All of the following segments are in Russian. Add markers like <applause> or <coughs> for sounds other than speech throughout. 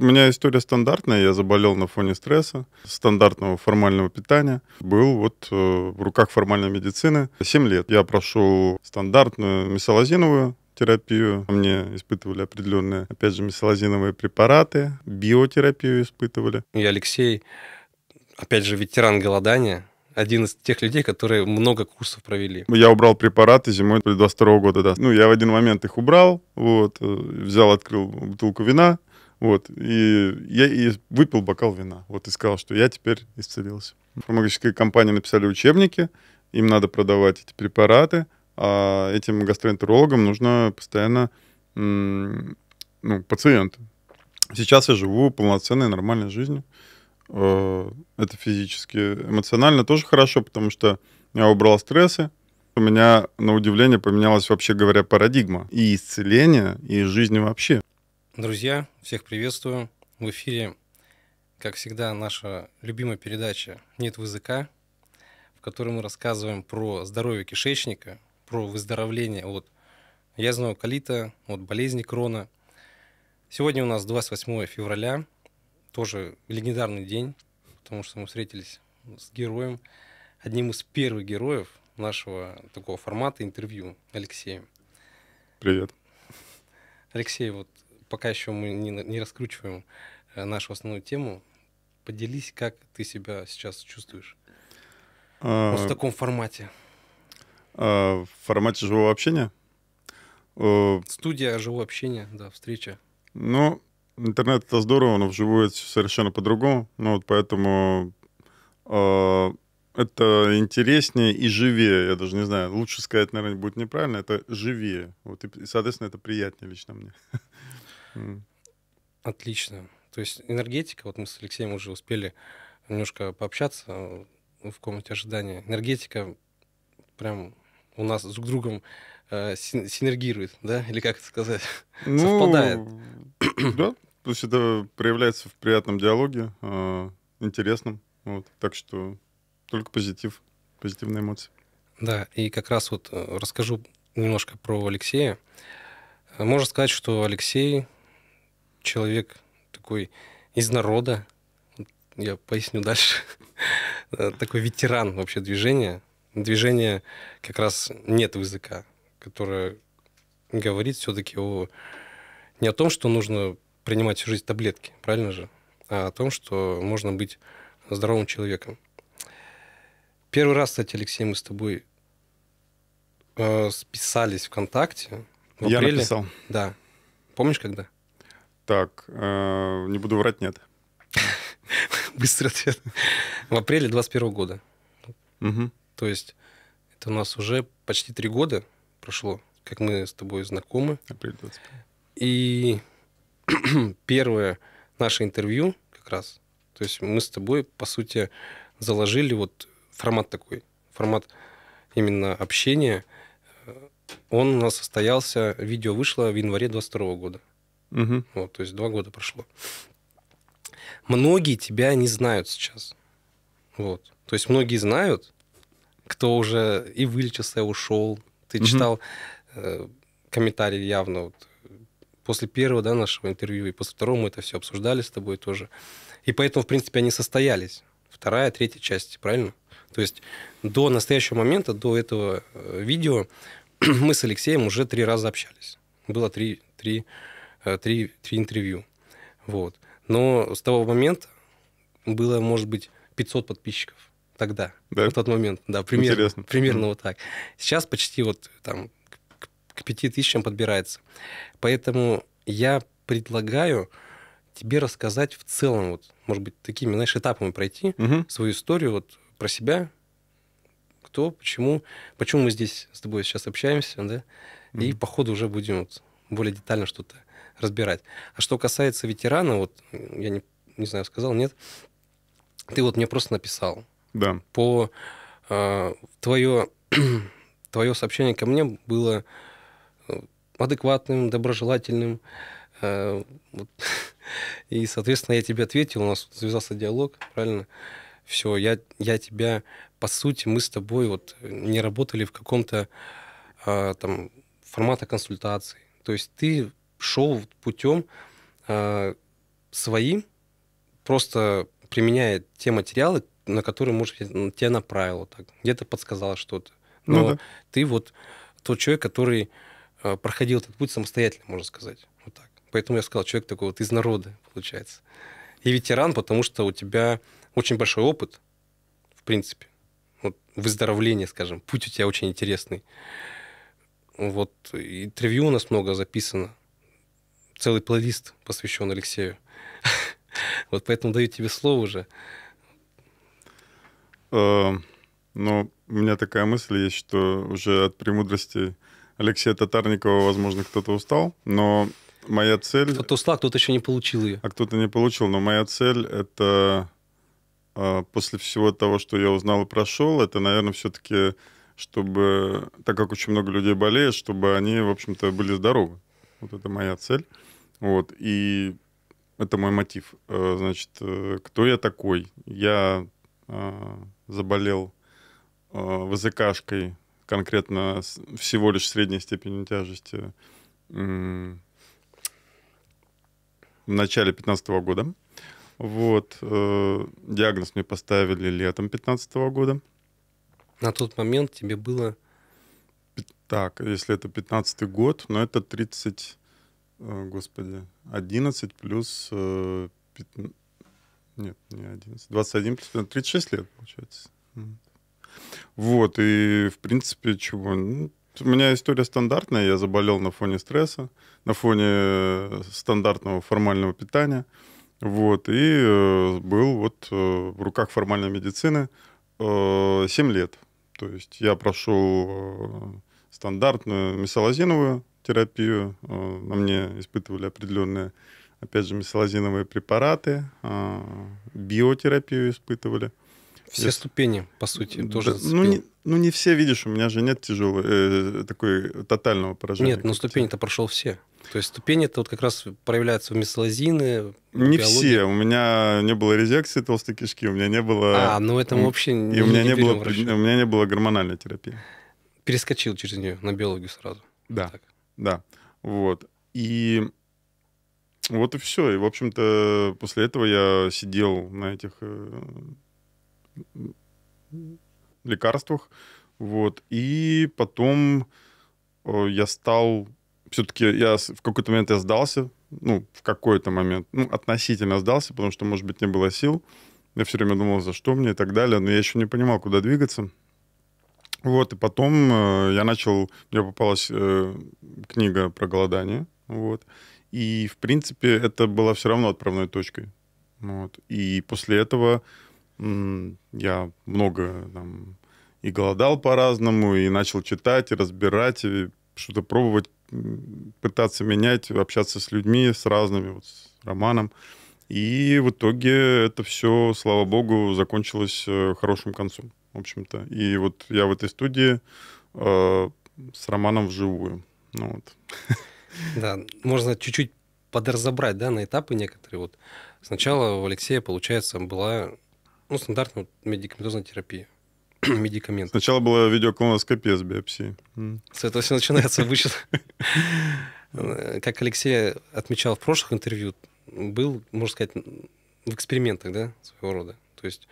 у меня история стандартная. Я заболел на фоне стресса, стандартного формального питания. Был вот э, в руках формальной медицины 7 лет. Я прошел стандартную мисолазиновую терапию. Мне испытывали определенные, опять же, мисолазиновые препараты, биотерапию испытывали. И Алексей, опять же, ветеран голодания, один из тех людей, которые много курсов провели. Я убрал препараты зимой 22 года, да. Ну, я в один момент их убрал, вот, э, взял, открыл бутылку вина, вот, и я и выпил бокал вина, вот, и сказал, что я теперь исцелился. Фармакологические компании написали учебники, им надо продавать эти препараты, а этим гастроэнтерологам нужно постоянно ну, пациенты. Сейчас я живу полноценной нормальной жизнью. Э, это физически. Эмоционально тоже хорошо, потому что я убрал стрессы. У меня, на удивление, поменялась, вообще говоря, парадигма и исцеление, и жизни вообще. Друзья, всех приветствую. В эфире, как всегда, наша любимая передача «Нет в языка», в которой мы рассказываем про здоровье кишечника, про выздоровление от язного колита, от болезни крона. Сегодня у нас 28 февраля, тоже легендарный день, потому что мы встретились с героем, одним из первых героев нашего такого формата интервью, Алексеем. Привет. Алексей, вот пока еще мы не, не раскручиваем э, нашу основную тему, поделись, как ты себя сейчас чувствуешь а... вот в таком формате. А, в формате живого общения? Э, Студия, живого общения, да, встреча. Ну, интернет это здорово, но вживую это совершенно по-другому. Ну вот поэтому э, это интереснее и живее. Я даже не знаю, лучше сказать, наверное, будет неправильно. Это живее. Вот и, соответственно, это приятнее лично мне. <laughs> Отлично. То есть энергетика, вот мы с Алексеем уже успели немножко пообщаться э, в комнате ожидания. Энергетика прям у нас друг с другом э, синергирует, да, или как это сказать, ну, совпадает. Да, то есть это проявляется в приятном диалоге, э, интересном, вот, так что только позитив, позитивные эмоции. Да, и как раз вот э, расскажу немножко про Алексея. Э, можно сказать, что Алексей человек такой из народа, я поясню дальше, <laughs> э, такой ветеран вообще движения, движение как раз нет языка, которое говорит все-таки о не о том, что нужно принимать всю жизнь таблетки, правильно же, а о том, что можно быть здоровым человеком. Первый раз, кстати, Алексей, мы с тобой э, списались ВКонтакте. В Я написал. Да. Помнишь, когда? Так, э, не буду врать, нет. <laughs> Быстрый ответ. В апреле 21 года. Угу. То есть это у нас уже почти три года прошло, как мы с тобой знакомы. Апрель 21. И <clears throat> первое наше интервью как раз, то есть мы с тобой, по сути, заложили вот формат такой, формат именно общения. Э, он у нас состоялся, видео вышло в январе 22 года. Угу. Вот, то есть два года прошло. Многие тебя не знают сейчас. Вот. То есть многие знают, кто уже и вылечился, и ушел. Ты угу. читал э, комментарии явно вот, после первого да, нашего интервью, и после второго мы это все обсуждали с тобой тоже. И поэтому, в принципе, они состоялись. Вторая, третья часть, правильно? То есть до настоящего момента, до этого э, видео, <clears throat> мы с Алексеем уже три раза общались. Было три, три Э, три, три интервью. Вот. Но с того момента было, может быть, 500 подписчиков тогда, да? В тот момент. Да, примерно, Интересно. примерно вот так. Сейчас почти вот там к, к 5000 подбирается. Поэтому я предлагаю тебе рассказать в целом, вот, может быть, такими, знаешь, этапами пройти угу. свою историю вот про себя, кто, почему, почему мы здесь с тобой сейчас общаемся, да, угу. и по ходу уже будем вот более детально что-то разбирать. А что касается ветерана, вот я не, не знаю, сказал, нет, ты вот мне просто написал. Да. По э, твое, твое сообщение ко мне было э, адекватным, доброжелательным. Э, вот. <laughs> И, соответственно, я тебе ответил, у нас связался диалог, правильно? Все, я, я тебя, по сути, мы с тобой вот не работали в каком-то э, там формата консультации. То есть ты шел путем э, своим, просто применяя те материалы, на которые, может быть, тебя направило, так, где-то подсказало что-то. Ну Но ну, да. ты вот тот человек, который э, проходил этот путь самостоятельно, можно сказать. Вот так. Поэтому я сказал, человек такой вот из народа, получается. И ветеран, потому что у тебя очень большой опыт, в принципе. Вот выздоровление, скажем. Путь у тебя очень интересный. Вот интервью у нас много записано целый плейлист посвящен Алексею. <laughs> Вот поэтому даю тебе слово уже. Э, ну, у меня такая мысль есть, что уже от премудрости Алексея Татарникова, возможно, кто-то устал, но моя цель... Кто-то устал, а кто-то еще не получил ее. А кто-то не получил, но моя цель — это э, после всего того, что я узнал и прошел, это, наверное, все-таки, чтобы, так как очень много людей болеет, чтобы они, в общем-то, были здоровы. Вот это моя цель. Вот, и это мой мотив. Э, значит, э, кто я такой? Я э, заболел ВЗКшкой, конкретно всего лишь средней степени тяжести в начале 2015 года. Вот. Диагноз мне поставили летом 2015 года. На тот момент тебе было... Так, если это 15 год, но это 30... Э, господи, 11 плюс 15, э, нет, не 11, 21 плюс 15, 36 лет, получается. Вот, и в принципе, чего? Ну, у меня история стандартная, я заболел на фоне стресса, на фоне э, стандартного формального питания, вот, и был вот в руках формальной медицины э, 7 лет. То есть я прошел стандартную мисолазиновую терапию. Э, на мне испытывали определенные, опять же, мисалазиновые препараты, э, биотерапию испытывали. Все ступени, по сути, тоже. Да, ну, не, ну, не все, видишь, у меня же нет тяжелого, э, такой тотального поражения. Нет, но ну, ступени-то прошел все. То есть ступени это вот как раз проявляются в мисолазины. Не биологии. все. У меня не было резекции толстой кишки, у меня не было. А, ну это вообще и у меня не, не было, У меня не было гормональной терапии. Перескочил через нее на биологию сразу. Да. Так. Да, вот. И вот и все. И, в общем-то, после этого я сидел на этих э, лекарствах. Вот. И потом э, я стал... Все-таки я в какой-то момент я сдался. Ну, в какой-то момент. Ну, относительно сдался, потому что, может быть, не было сил. Я все время думал, за что мне и так далее. Но я еще не понимал, куда двигаться. Вот, и потом э, я начал, мне попалась э, книга про голодание, вот, и, в принципе, это было все равно отправной точкой, вот, и после этого я много там, и голодал по-разному, и начал читать, и разбирать, и что-то пробовать, пытаться менять, общаться с людьми, с разными, вот с Романом. И в итоге это все, слава богу, закончилось э, хорошим концом в общем-то. И вот я в этой студии э, с Романом вживую. Ну, вот. <laughs> Да, можно чуть-чуть подразобрать, да, на этапы некоторые. Вот сначала у Алексея, получается, была ну, стандартная медикаментозная терапия <clears throat> медикамент. Сначала была видеоколоноскопия с биопсией. С этого все начинается обычно. <laughs> Э, как Алексей отмечал в прошлых интервью, был, можно сказать, в экспериментах, да, своего рода. То есть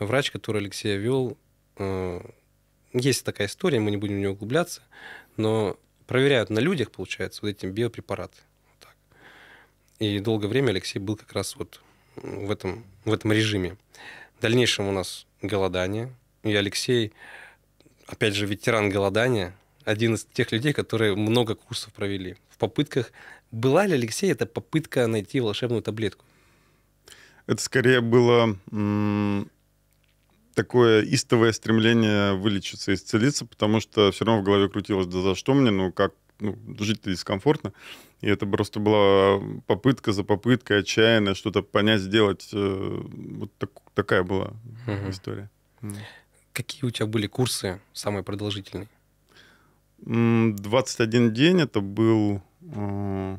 врач, который Алексея вел, Э, есть такая история, мы не будем в нее углубляться, но проверяют на людях, получается, вот эти биопрепараты. Вот И долгое время Алексей был как раз вот в этом, в этом режиме. В дальнейшем у нас голодание. И Алексей, опять же, ветеран голодания, один из тех людей, которые много курсов провели в попытках. Была ли, Алексей, эта попытка найти волшебную таблетку? Это скорее было такое истовое стремление вылечиться, исцелиться, потому что все равно в голове крутилось, да за что мне, ну как, ну, жить-то дискомфортно. И это просто была попытка за попыткой отчаянная что-то понять, сделать. Э, вот так, такая была угу. история. Какие у тебя были курсы самые продолжительные? 21 день это был... Э,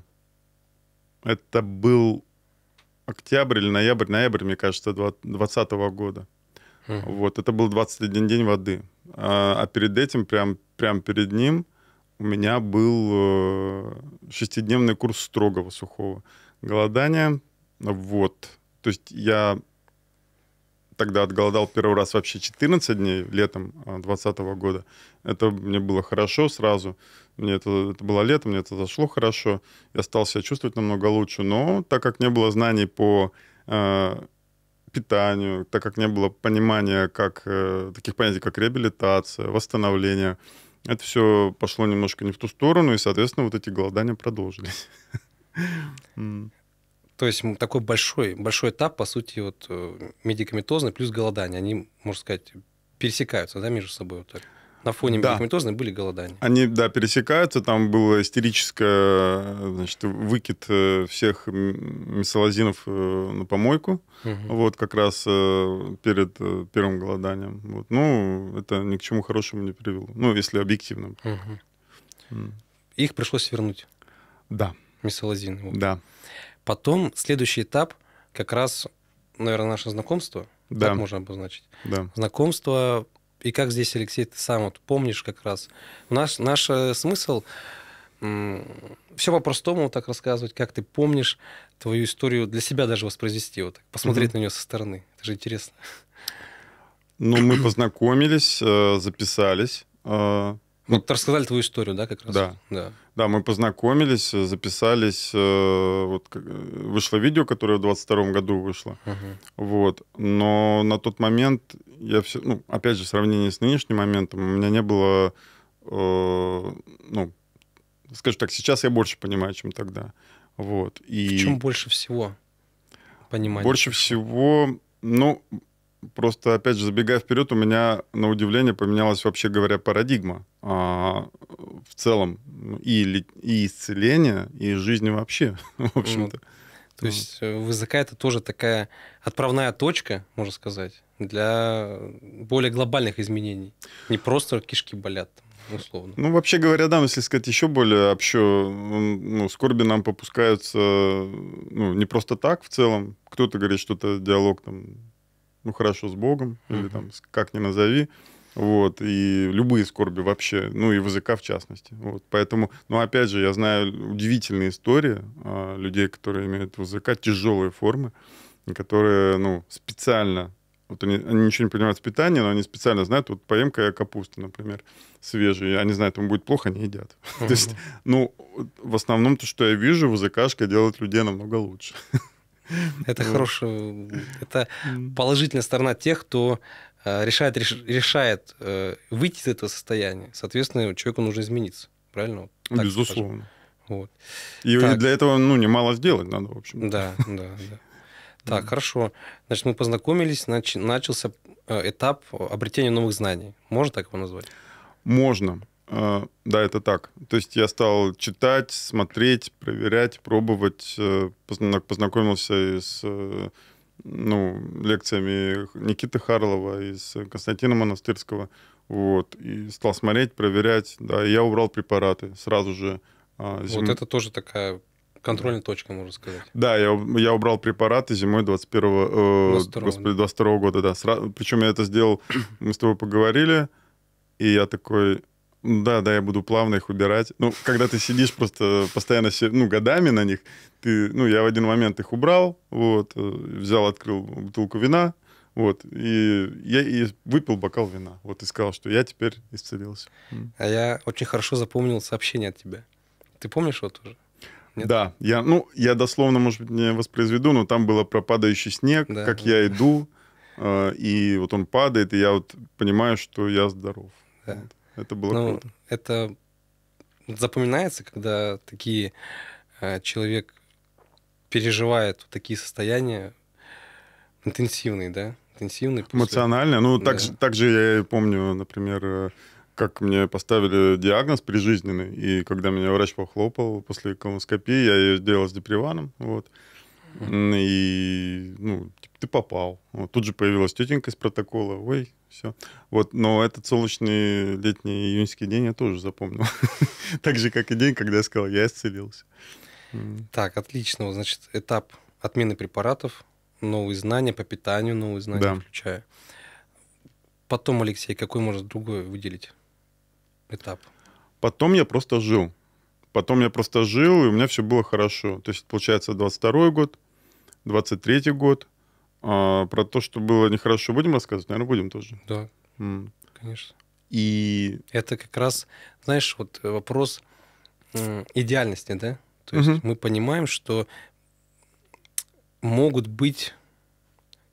это был октябрь или ноябрь, ноябрь, мне кажется, 2020 года. Вот, это был 21 день воды. А, а перед этим, прям, прям перед ним, у меня был э, шестидневный курс строгого сухого голодания. Вот. То есть я тогда отголодал первый раз вообще 14 дней летом 2020 а, года. Это мне было хорошо сразу. Мне это, это было лето, мне это зашло хорошо. Я стал себя чувствовать намного лучше. Но так как не было знаний по э, питанию, так как не было понимания как, э, таких понятий, как реабилитация, восстановление. Это все пошло немножко не в ту сторону, и, соответственно, вот эти голодания продолжились. <laughs> То есть такой большой, большой этап, по сути, вот э, медикаментозный плюс голодание, они, можно сказать, пересекаются да, между собой. Вот так на фоне да. медикаментозной были голодания. Они, да, пересекаются, там был истерическое, значит, выкид э, всех мисолазинов э, на помойку, угу. вот, как раз э, перед первым голоданием. Вот. Ну, это ни к чему хорошему не привело, ну, если объективно. Угу. Их пришлось вернуть? Да. Мисолазин. Вот. Да. Потом следующий этап как раз, наверное, наше знакомство, да. так можно обозначить. Да. Знакомство и как здесь, Алексей, ты сам вот помнишь как раз. Наш, наш э, смысл все по-простому так рассказывать, как ты помнишь твою историю, для себя даже воспроизвести, вот так, посмотреть mm-hmm. на нее со стороны. Это же интересно. Ну, мы познакомились, э, записались. Вот э, ну рассказали твою историю, да, как раз? Да. да. Да, мы познакомились, э, записались, э, вот э, вышло видео, которое в 22 году вышло, угу. вот, но на тот момент я все, ну, опять же, в сравнении с нынешним моментом у меня не было, э, ну, скажем так, сейчас я больше понимаю, чем тогда, вот. И в чем больше всего понимания? Больше всего, ну, просто, опять же, забегая вперед, у меня, на удивление, поменялась, вообще говоря, парадигма а, в целом ну, и, и исцеления, и жизни вообще, <laughs> в общем-то. То вот. есть языка э, это тоже такая отправная точка, можно сказать, для более глобальных изменений. Не просто кишки болят, условно. Ну, вообще говоря, да, если сказать еще более общо, ну, скорби нам попускаются ну, не просто так в целом. Кто-то говорит, что это диалог там ну хорошо с Богом, mm-hmm. или там как ни назови, вот, и любые скорби вообще, ну и языка в частности. Вот, поэтому, ну опять же, я знаю удивительные истории а, людей, которые имеют языка тяжелые формы, которые, ну, специально, вот они, они ничего не понимают в питании, но они специально знают, вот поемка ка я капусту, например, свежие, они знают, ему будет плохо, они едят. <laughs> То есть, ну, в основном то, что я вижу, языкашка делает людей намного лучше. <laughs> <laughs> Это хорошая, это положительная сторона тех, кто э, решает, решает э, выйти из этого состояния. Соответственно, человеку нужно измениться. Правильно? Так Безусловно. Вот. И так. для этого ну, немало сделать надо, в общем. Да, <laughs> да, да. Так, хорошо. Значит, мы познакомились, нач... начался э, этап обретения новых знаний. Можно так его назвать? Можно. А, да, это так. То есть я стал читать, смотреть, проверять, пробовать. Э, познакомился с э, ну, лекциями Никиты Харлова и с Константином Монастырского. Вот, и стал смотреть, проверять. Да, и я убрал препараты сразу же. А, зим... Вот это тоже такая контрольная точка, можно сказать. Да, я, я убрал препараты зимой 21 э, господи, 22 года, да. Сра... Причем я это сделал, мы с тобой поговорили, и я такой, да, да, я буду плавно их убирать. Ну, когда ты сидишь просто э, постоянно, ну, годами на них, ты, ну, я в один момент их убрал, вот, э, взял, открыл бутылку вина, вот, и я и выпил бокал вина, вот, и сказал, что я теперь исцелился. А я очень хорошо запомнил сообщение от тебя. Ты помнишь его тоже? Нет? Да, я, ну, я дословно, может быть, не воспроизведу, но там было пропадающий снег, да. как я иду, э, и вот он падает, и я вот понимаю, что я здоров. Да. Вот. Это было ну, круто. Это запоминается, когда такие э, человек переживает такие состояния интенсивные, да? Интенсивные. После... Эмоционально. Ну, да. так, же я помню, например, э, как мне поставили диагноз прижизненный, и когда меня врач похлопал после колоноскопии, я ее делал с деприваном, вот. И, ну, типа, ты попал. Вот, тут же появилась тетенька из протокола. Ой, все. Вот, но этот солнечный летний июньский день я тоже запомнил. <laughs> так же, как и день, когда я сказал, я исцелился. Так, отлично. Значит, этап отмены препаратов, новые знания по питанию, новые знания да. включая. Потом, Алексей, какой может другой выделить этап? Потом я просто жил. Потом я просто жил, и у меня все было хорошо. То есть, получается, 22 год, 23 год, а, про то, что было нехорошо, будем рассказывать? Наверное, будем тоже. Да, mm. конечно. И... Это как раз, знаешь, вот вопрос идеальности, да? То есть угу. мы понимаем, что могут быть,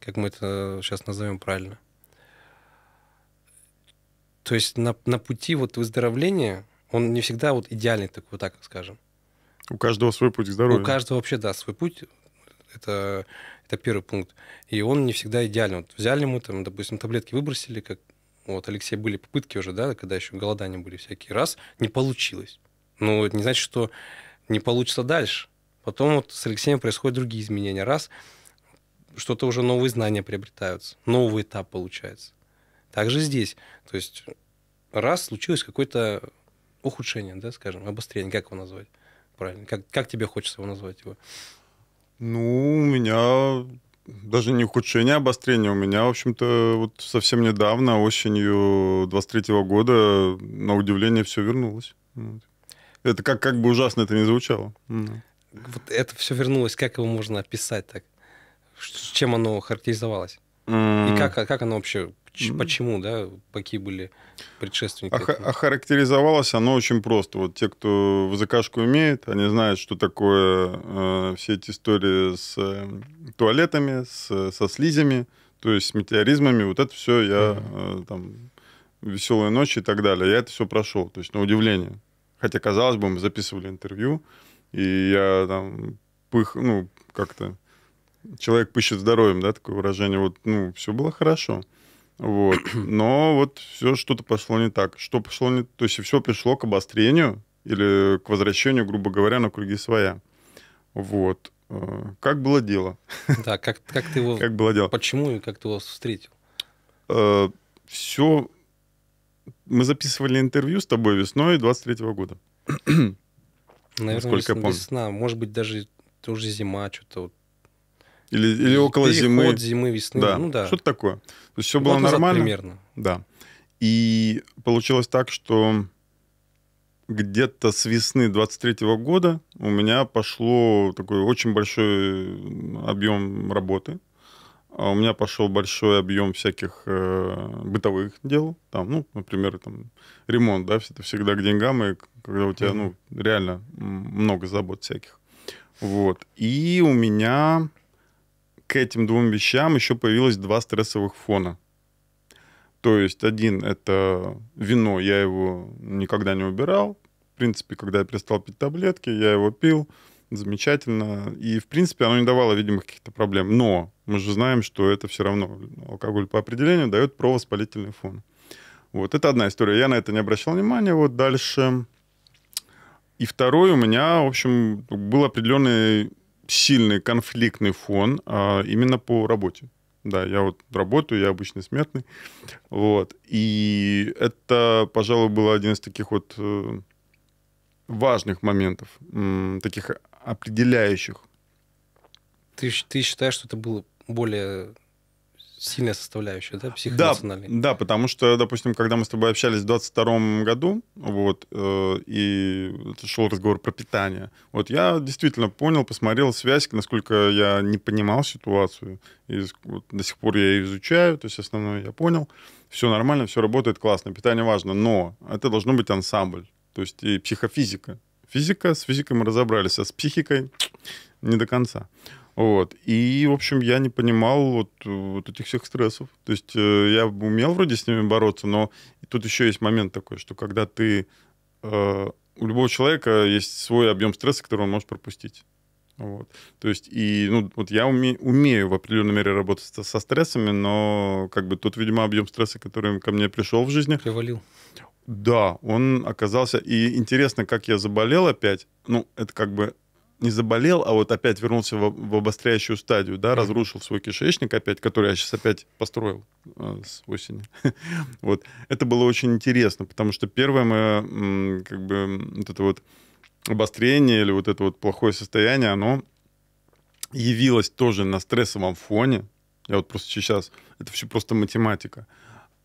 как мы это сейчас назовем правильно, то есть на, на пути вот выздоровления он не всегда вот идеальный такой, вот так скажем. У каждого свой путь к здоровью. У каждого вообще, да, свой путь это, это первый пункт. И он не всегда идеален. Вот взяли мы, там, допустим, таблетки выбросили, как вот, Алексей, были попытки уже, да, когда еще голодания были всякие. Раз, не получилось. Но это не значит, что не получится дальше. Потом вот с Алексеем происходят другие изменения. Раз, что-то уже новые знания приобретаются, новый этап получается. Также здесь. То есть раз случилось какое-то ухудшение, да, скажем, обострение, как его назвать правильно, как, как тебе хочется его назвать его. Ну, у меня даже не ухудшение, а обострение. У меня, в общем-то, вот совсем недавно, осенью 23 -го года, на удивление, все вернулось. Это как, как бы ужасно это не звучало. Вот это все вернулось, как его можно описать так? Чем оно характеризовалось? Mm. И как, как оно вообще почему, да, какие были предшественники? А характеризовалось оно очень просто. Вот те, кто в закашку умеет, они знают, что такое э, все эти истории с э, туалетами, с, со слизями, то есть с метеоризмами. Вот это все я э, там веселые ночи и так далее. Я это все прошел, то есть на удивление. Хотя, казалось бы, мы записывали интервью, и я там пых, ну, как-то человек пыщет здоровьем, да, такое выражение. Вот, ну, все было хорошо. Вот. <clears throat> Но вот все что-то пошло не так. Что пошло не... То есть все пришло к обострению или к возвращению, грубо говоря, на круги своя. Вот. Э, как было дело? Да, как, как ты его... <laughs> Как было дело? Почему и как ты его встретил? Э, все... Мы записывали интервью с тобой весной 23 -го года. Наверное, Сколько весна, я помню. весна. Может быть, даже уже зима, что-то вот или, или около Переход, зимы. зимы, весны. Да. Ну, да. Что-то такое. То есть все Год было нормально. примерно. Да. И получилось так, что где-то с весны 23 -го года у меня пошло такой очень большой объем работы. А у меня пошел большой объем всяких э, бытовых дел. Там, ну, например, там, ремонт, да, это всегда к деньгам, и когда у тебя, ну, реально много забот всяких. Вот. И у меня к этим двум вещам еще появилось два стрессовых фона. То есть один — это вино, я его никогда не убирал. В принципе, когда я перестал пить таблетки, я его пил замечательно. И, в принципе, оно не давало видимо, каких-то проблем. Но мы же знаем, что это все равно алкоголь по определению дает провоспалительный фон. Вот, это одна история. Я на это не обращал внимания. Вот дальше. И второй у меня, в общем, был определенный сильный конфликтный фон а, именно по работе. Да, я вот работаю, я обычно смертный. Вот. И это, пожалуй, было один из таких вот э, важных моментов, таких определяющих. Ты, ты считаешь, что это было более сильная составляющая, да, психоэмоциональная. Да, да, потому что, допустим, когда мы с тобой общались в 22 году, вот, э, и шел разговор про питание, вот я действительно понял, посмотрел связь, насколько я не понимал ситуацию, и вот, до сих пор я ее изучаю, то есть основное я понял, все нормально, все работает классно, питание важно, но это должно быть ансамбль, то есть и психофизика. Физика, с физикой мы разобрались, а с психикой не до конца. Вот. И, в общем, я не понимал вот, вот этих всех стрессов. То есть э, я умел вроде с ними бороться, но тут еще есть момент такой, что когда ты... Э, у любого человека есть свой объем стресса, который он может пропустить. Вот. То есть, и, ну, вот я уме, умею в определенной мере работать со, со стрессами, но, как бы, тут, видимо, объем стресса, который ко мне пришел в жизни... Привалил. Да, он оказался... И интересно, как я заболел опять. Ну, это как бы не заболел, а вот опять вернулся в, в обостряющую стадию, да, разрушил свой кишечник опять, который я сейчас опять построил э, с осени. <laughs> вот. Это было очень интересно, потому что первое мое, как бы, вот это вот обострение или вот это вот плохое состояние, оно явилось тоже на стрессовом фоне. Я вот просто сейчас... Это все просто математика.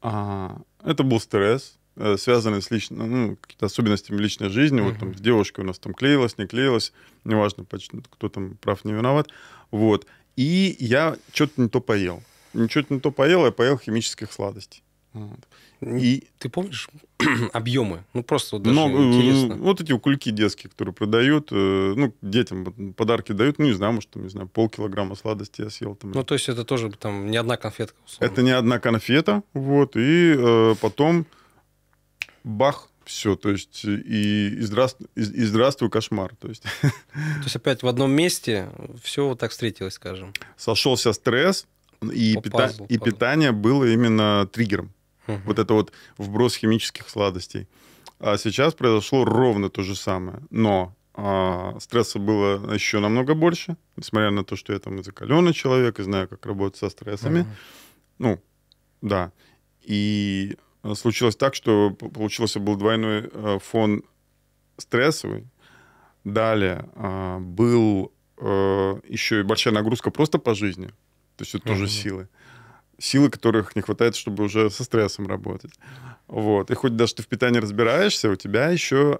А, это был стресс, Э, связанные с лично, ну, ну какие-то особенностями личной жизни. Вот там с девушкой у нас там клеилось, не клеилось, неважно, кто там прав, не виноват. Вот. И я что-то не то поел. Ничего не то поел, я поел химических сладостей. Вот. Ну, и... Ты помнишь <clears throat> объемы? Ну, просто вот даже Но, э, интересно. Ну, вот эти кульки детские, которые продают, э, ну, детям подарки дают, ну, не знаю, может, там, не знаю, полкилограмма сладости я съел. Там. Ну, то есть это тоже там не одна конфетка. Условно. Это не одна конфета, вот, и э, потом бах, все, то есть и, и, здравствуй, и, и здравствуй кошмар. То есть. то есть опять в одном месте все вот так встретилось, скажем. Сошелся стресс, и, пита... пазл, и пазл. питание было именно триггером. Угу. Вот это вот вброс химических сладостей. А сейчас произошло ровно то же самое, но а, стресса было еще намного больше, несмотря на то, что я там и закаленный человек, и знаю, как работать со стрессами. Угу. Ну, да. И Э, случилось так, что получился был двойной э, фон стрессовый. Далее э, был еще и большая нагрузка просто по жизни. То есть это тоже mm-hmm. силы. Силы, которых не хватает, чтобы уже со стрессом работать. Вот. И хоть даже ты в питании разбираешься, у тебя еще...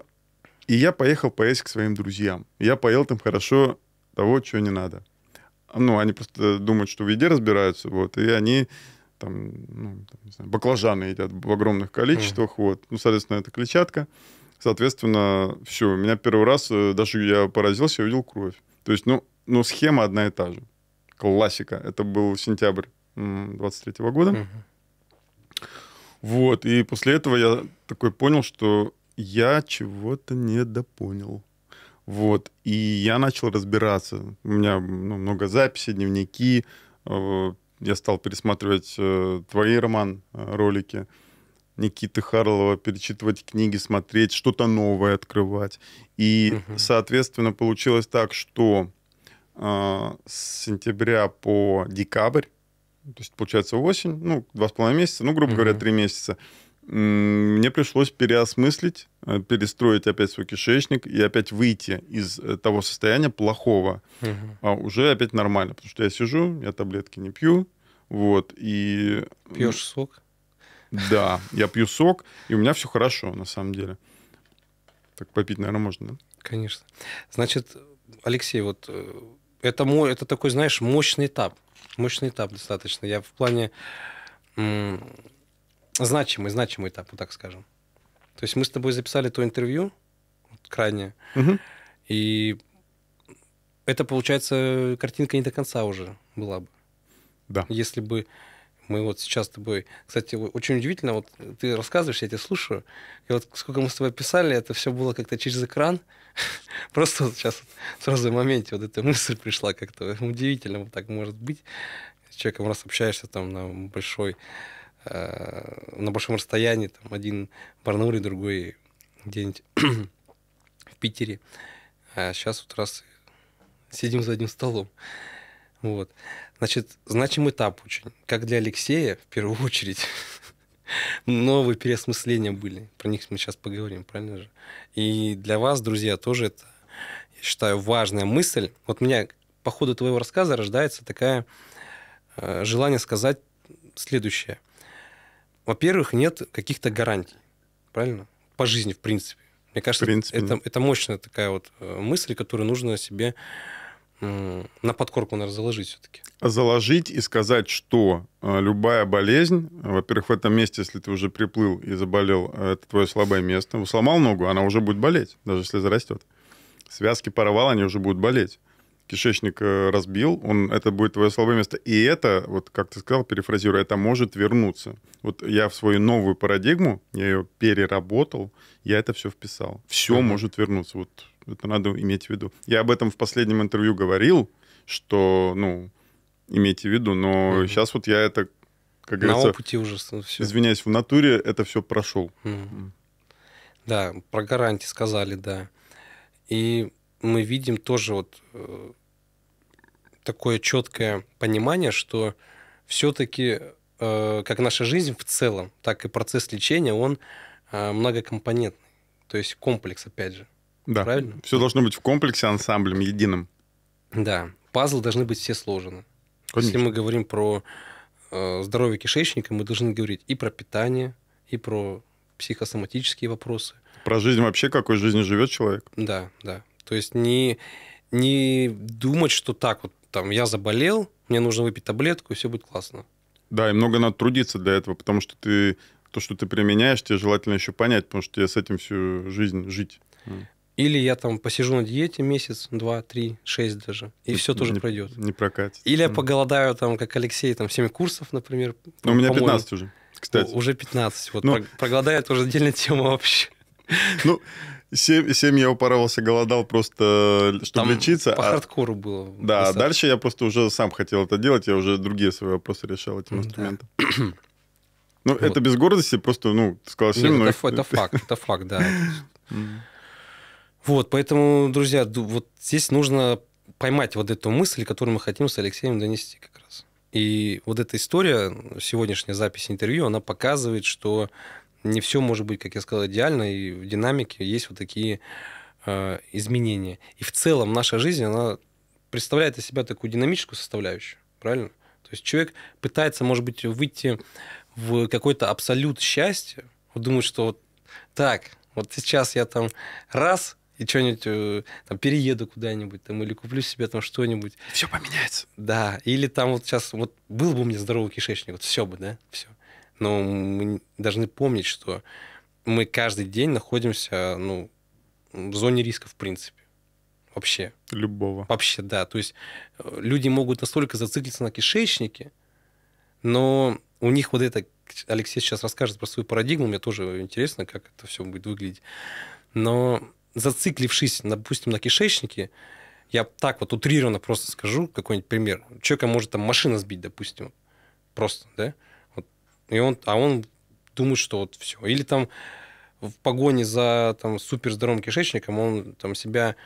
И я поехал поесть к своим друзьям. Я поел там хорошо того, чего не надо. Ну, они просто думают, что в еде разбираются, вот, и они там, ну, там не знаю, баклажаны едят в огромных количествах, mm. вот. Ну, соответственно, это клетчатка. Соответственно, все, у меня первый раз, э, даже я поразился, я увидел кровь. То есть, ну, ну схема одна и та же. Классика. Это был сентябрь 23 -го года. Mm -hmm. Вот, и после этого я такой понял, что я чего-то недопонял. Вот, и я начал разбираться. У меня ну, много записей, дневники, э, я стал пересматривать э, твои роман э, ролики Никиты Харлова, перечитывать книги, смотреть, что-то новое открывать. И, угу. соответственно, получилось так, что э, с сентября по декабрь, то есть, получается, осень, ну, два с половиной месяца, ну, грубо угу. говоря, три месяца, мне пришлось переосмыслить, э, перестроить опять свой кишечник и опять выйти из э, того состояния плохого, угу. а уже опять нормально, потому что я сижу, я таблетки не пью, вот и пьешь сок. Да, <laughs> я пью сок, и у меня все хорошо на самом деле. Так попить, наверное, можно. Да? Конечно. Значит, Алексей, вот э, это мой, это такой, знаешь, мощный этап, мощный этап достаточно. Я в плане значимый, значимый этап, вот так скажем. То есть мы с тобой записали то интервью, вот, крайне, угу. и это, получается, картинка не до конца уже была бы. Да. Если бы мы вот сейчас с тобой... Кстати, очень удивительно, вот ты рассказываешь, я тебя слушаю, и вот сколько мы с тобой писали, это все было как-то через экран. <laughs> Просто вот сейчас вот сразу в моменте вот эта мысль пришла как-то. Удивительно вот так может быть. С человеком раз общаешься там на большой Э, на большом расстоянии, там один в Барнауре, другой где-нибудь <clears throat> в Питере. А сейчас вот раз сидим за одним столом. Вот. Значит, значимый этап очень. Как для Алексея, в первую <laughs> очередь, новые переосмысления были. Про них мы сейчас поговорим, правильно же? И для вас, друзья, тоже это, я считаю, важная мысль. Вот у меня по ходу твоего рассказа рождается такая э, желание сказать следующее – во-первых, нет каких-то гарантий, правильно? По жизни, в принципе. Мне кажется, принципе, это, это мощная такая вот э, мысль, которую нужно себе на подкорку, наверное, заложить все-таки. Заложить и сказать, что э, любая болезнь, во-первых, в этом месте, если ты уже приплыл и заболел, э, это твое слабое место. Сломал ногу, она уже будет болеть, даже если зарастет. Связки порвал, они уже будут болеть кишечник э, разбил, он, это будет твое слабое место. И это, вот как ты сказал, перефразируя, это может вернуться. Вот я в свою новую парадигму, я ее переработал, я это все вписал. Все mm-hmm. может вернуться. Вот это надо иметь в виду. Я об этом в последнем интервью говорил, что, ну, имейте в виду, но mm-hmm. сейчас вот я это, как На говорится... опыте уже все. Извиняюсь, в натуре это все прошел. Mm-hmm. Mm. Да, про гарантии сказали, да. И мы видим тоже вот э, такое четкое понимание, что все-таки э, как наша жизнь в целом, так и процесс лечения, он э, многокомпонентный. То есть комплекс, опять же. Да. Правильно? Все должно быть в комплексе, ансамблем, единым. Да. Пазлы должны быть все сложены. Конечно. Если мы говорим про э, здоровье кишечника, мы должны говорить и про питание, и про психосоматические вопросы. Про жизнь вообще, какой жизнью живет человек. Да, да. То есть не, не думать, что так вот там, я заболел, мне нужно выпить таблетку, и все будет классно. Да, и много надо трудиться для этого, потому что ты то, что ты применяешь, тебе желательно еще понять, потому что тебе с этим всю жизнь жить. Или я там посижу на диете месяц, два, три, шесть даже, и не, все тоже не, пройдет. Не прокатит. Или я поголодаю там, как Алексей, там 7 курсов, например. Ну, у меня 15 уже, кстати. У, уже 15. Вот ну, проголодает уже отдельная тема вообще. Ну, Семь, семь, я упоролся, голодал просто, э, чтобы Там лечиться. По а... хардкору было. Да, достаточно. дальше я просто уже сам хотел это делать, я уже другие свои вопросы решал этим да. инструментом. <clears throat> Ну, вот. это без гордости, просто, ну, ты сказал 7, Нет, но... Это, это <laughs> факт, это факт, да. <laughs> Вот, поэтому, друзья, вот здесь нужно поймать вот эту мысль, которую мы хотим с Алексеем донести как раз. И вот эта история, сегодняшняя запись интервью, она показывает, что не все может быть, как я сказал, идеально, и в динамике есть вот такие э, изменения. И в целом наша жизнь, она представляет из себя такую динамическую составляющую, правильно? То есть человек пытается, может быть, выйти в какой-то абсолют счастья, вот думает, что вот так, вот сейчас я там раз и что-нибудь э, там перееду куда-нибудь там или куплю себе там что-нибудь. Все поменяется. Да, или там вот сейчас вот был бы у меня здоровый кишечник, вот все бы, да, все но мы должны помнить, что мы каждый день находимся ну, в зоне риска, в принципе. Вообще. Любого. Вообще, да. То есть э, люди могут настолько зациклиться на кишечнике, но у них вот это... Алексей сейчас расскажет про свою парадигму, мне тоже интересно, как это все будет выглядеть. Но зациклившись, допустим, на кишечнике, я так вот утрированно просто скажу какой-нибудь пример. Человека может там машина сбить, допустим, просто, да? И он, а он думает, что вот все. Или там в погоне за там, супер здоровым кишечником он там себя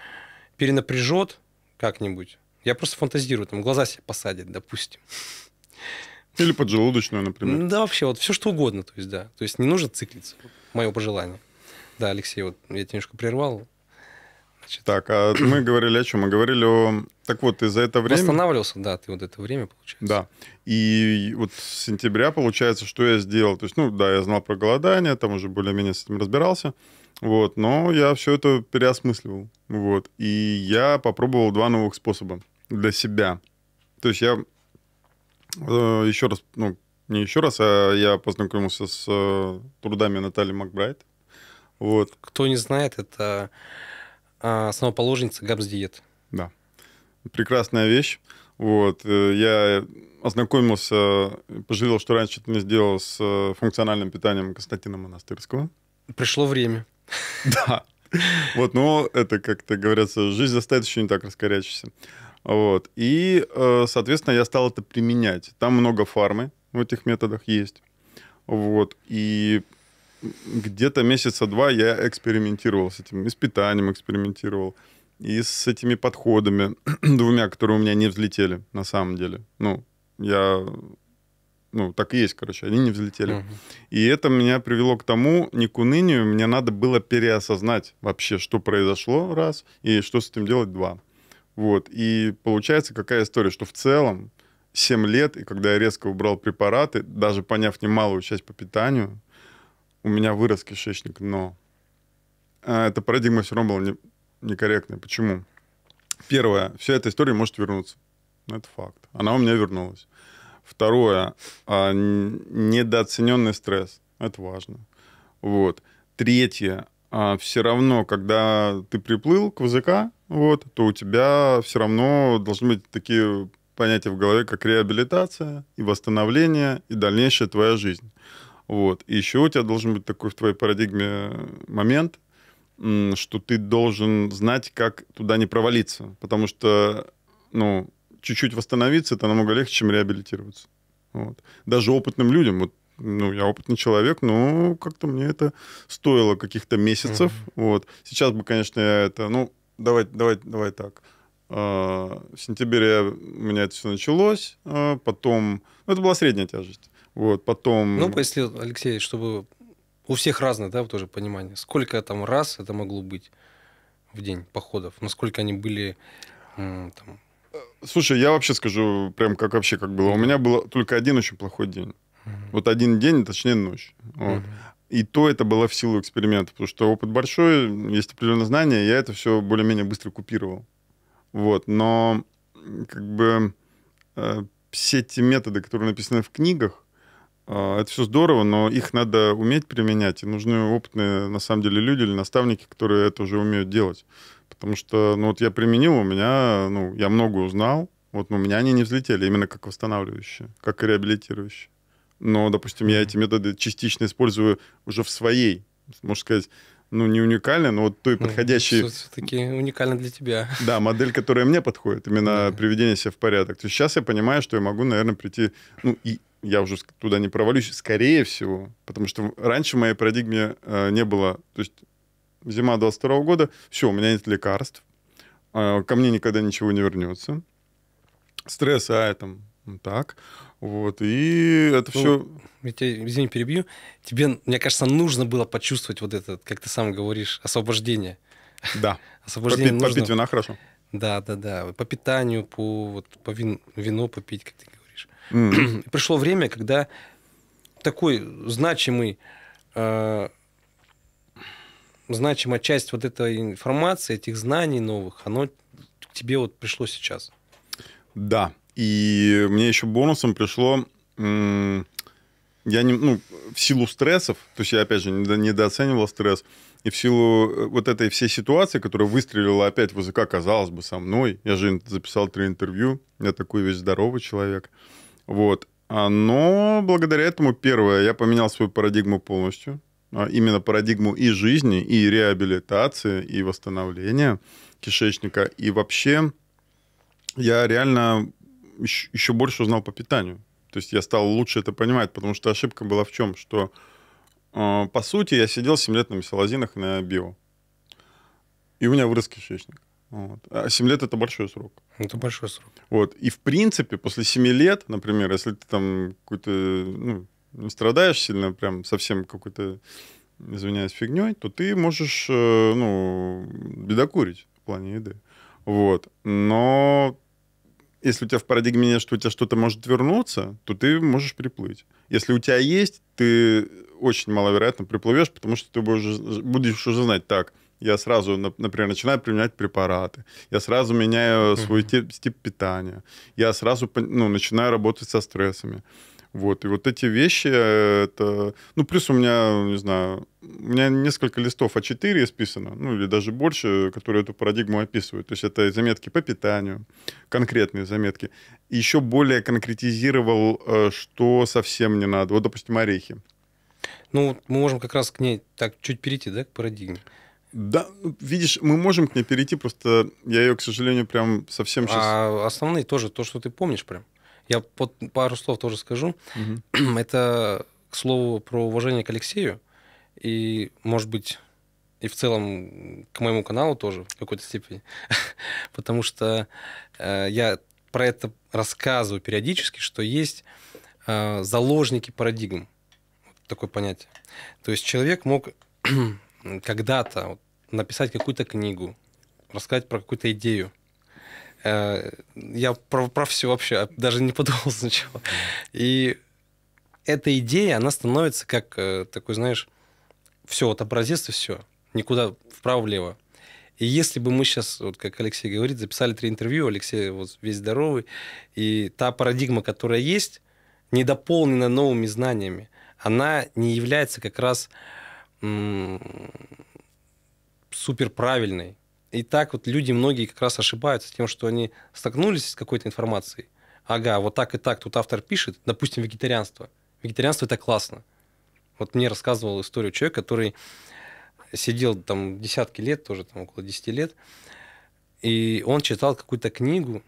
перенапряжет как-нибудь. Я просто фантазирую, там глаза себе посадит, допустим. Или поджелудочную, например. Да, вообще, вот все что угодно, то есть, да. То есть не нужно циклиться, мое пожелание. Да, Алексей, вот я тебя немножко прервал. Так, а мы говорили о чем? Мы говорили о... Так вот, из-за этого времени... Восстанавливался, да, ты вот это время, получается. Да. И вот с сентября, получается, что я сделал? То есть, ну, да, я знал про голодание, там уже более-менее с этим разбирался. Вот, но я все это переосмысливал. Вот. И я попробовал два новых способа для себя. То есть я э, еще раз, ну, не еще раз, а я познакомился с э, трудами Натальи Макбрайт. Вот. Кто не знает, это а, основоположница ГАПС-диет. Да. Прекрасная вещь. Вот. Э, я ознакомился, пожалел, что раньше это не сделал с э, функциональным питанием Константина Монастырского. Пришло время. <laughs> Да. Вот, но это, как-то говорится, жизнь заставит еще не так раскорячишься. Вот. И, э, соответственно, я стал это применять. Там много фармы в этих методах есть. Вот. И где-то месяца два я экспериментировал с этим, и с питанием экспериментировал, и с этими подходами <clears throat> двумя, которые у меня не взлетели на самом деле. Ну, я... Ну, так и есть, короче, они не взлетели. Uh-huh. И это меня привело к тому, не к унынию, мне надо было переосознать вообще, что произошло, раз, и что с этим делать, два. Вот, и получается какая история, что в целом 7 лет, и когда я резко убрал препараты, даже поняв немалую часть по питанию, у меня вырос кишечник, но а, эта парадигма все равно была не, некорректной. Почему? Первое, вся эта история может вернуться. Ну, это факт. Она у меня вернулась. Второе, а, недооцененный стресс. Это важно. Вот. Третье, а, все равно, когда ты приплыл к ВЗК, вот, то у тебя все равно должны быть такие понятия в голове, как реабилитация и восстановление, и дальнейшая твоя жизнь. Вот. И еще у тебя должен быть такой в твоей парадигме э, момент, что ты должен знать, как туда не провалиться. Потому что, ну, чуть-чуть восстановиться, это намного легче, чем реабилитироваться. Вот. Даже опытным людям, вот ну, я опытный человек, но как-то мне это стоило каких-то месяцев. Mm-hmm. Вот. Сейчас бы, конечно, я это, ну, давай, давай, давай так. А, в сентябре у меня это все началось, а потом, ну, это была средняя тяжесть. Вот, потом... Ну, если Алексей, чтобы у всех разное, да, тоже понимание. Сколько там раз это могло быть в день походов? Насколько они были там... Э, слушай, я вообще скажу прям как вообще как было. У меня был только один очень плохой день. mm Вот один день, точнее ночь. Вот. mm И то это было в силу эксперимента, потому что опыт большой, есть определенные знания, я это все более-менее быстро купировал. Вот, но как бы э, все те методы, которые написаны в книгах, а, это все здорово, но их надо уметь применять. И нужны опытные, на самом деле, люди или наставники, которые это уже умеют делать. Потому что, ну вот я применил, у меня, ну, я много узнал, вот но у меня они не взлетели, именно как восстанавливающие, как и реабилитирующие. Но, допустим, я эти методы частично использую уже в своей, можно сказать, ну, не уникальна, но вот той подходящей... Ну, Все-таки уникально для тебя. <laughs> Да, модель, которая мне подходит, именно да. приведение себя в порядок. То есть сейчас я понимаю, что я могу, наверное, прийти... Ну, и я уже туда не провалюсь, скорее всего, потому что раньше в моей парадигме э, не было... То есть зима 22 года, все, у меня нет лекарств, э, ко мне никогда ничего не вернется. Стресс, а, я там, так. Вот, и это ну, все... Я тебя, извини, перебью. Тебе, мне кажется, нужно было почувствовать вот это, как ты сам говоришь, освобождение. Да. <laughs> Освобождение попить, нужно... попить вина хорошо. Да, да, да. По питанию, по, вот, по вин... вино попить, как ты говоришь. Mm. Пришло время, когда такой значимый, э, значимая часть вот этой информации, этих знаний новых, оно к тебе вот пришло сейчас. Да. И мне еще бонусом пришло, я не, ну, в силу стрессов, то есть я, опять же, недооценивал стресс, и в силу э, вот этой всей ситуации, которая выстрелила опять в языка, казалось бы, со мной, я же записал три интервью, я такой весь здоровый человек, вот. А, но благодаря этому, первое, я поменял свою парадигму полностью, а, именно парадигму и жизни, и реабилитации, и восстановления кишечника, и вообще я реально еще больше узнал по питанию. То есть я стал лучше это понимать, потому что ошибка была в чем, что э, по сути я сидел 7 лет на мисолазинах на био. И у меня вырос кишечник. Вот. А 7 лет это большой срок. Это большой срок. Вот. И в принципе, после 7 лет, например, если ты там какой-то, ну, не страдаешь сильно, прям совсем какой-то, извиняюсь, фигней, то ты можешь, э, ну, бедокурить в плане еды. Вот. Но если у тебя в парадигме нет, что у тебя что-то может вернуться, то ты можешь приплыть. Если у тебя есть, ты очень маловероятно приплывешь, потому что ты будешь, будешь уже знать так – я сразу, например, начинаю применять препараты, я сразу меняю свой тип, тип питания, я сразу ну, начинаю работать со стрессами. Вот, и вот эти вещи, это... Ну, плюс у меня, не знаю, у меня несколько листов А4 списано, ну, или даже больше, которые эту парадигму описывают. То есть это заметки по питанию, конкретные заметки. И еще более конкретизировал, э, что совсем не надо. Вот, допустим, орехи. Ну, мы можем как раз к ней так чуть перейти, да, к парадигме. Да, ну, видишь, мы можем к ней перейти, просто я ее, к сожалению, прям совсем сейчас... А основные тоже, то, что ты помнишь прям. Я под пару слов тоже скажу. Угу. <clears throat> Это, к слову, про уважение к Алексею. И, может быть, и в целом к моему каналу тоже в какой-то степени. <laughs> Потому что э, я про это рассказываю периодически, что есть э, заложники парадигм. Вот такое понятие. То есть человек мог <clears throat> когда-то написать какую-то книгу, рассказать про какую-то идею. Я про, про все вообще даже не подумал <laughs> сначала. И эта идея, она становится как э, такой, знаешь, все, вот образец и все. Никуда вправо-влево. И если бы мы сейчас, вот как Алексей говорит, записали три интервью, Алексей вот весь здоровый, и та парадигма, которая есть, не новыми знаниями, она не является как раз супер правильной. И так вот люди многие как раз ошибаются тем, что они столкнулись с какой-то информацией. Ага, вот так и так тут автор пишет, допустим, вегетарианство. Вегетарианство это классно. Вот мне рассказывал историю человек, который сидел там десятки лет, тоже там около десяти лет, и он читал какую-то книгу,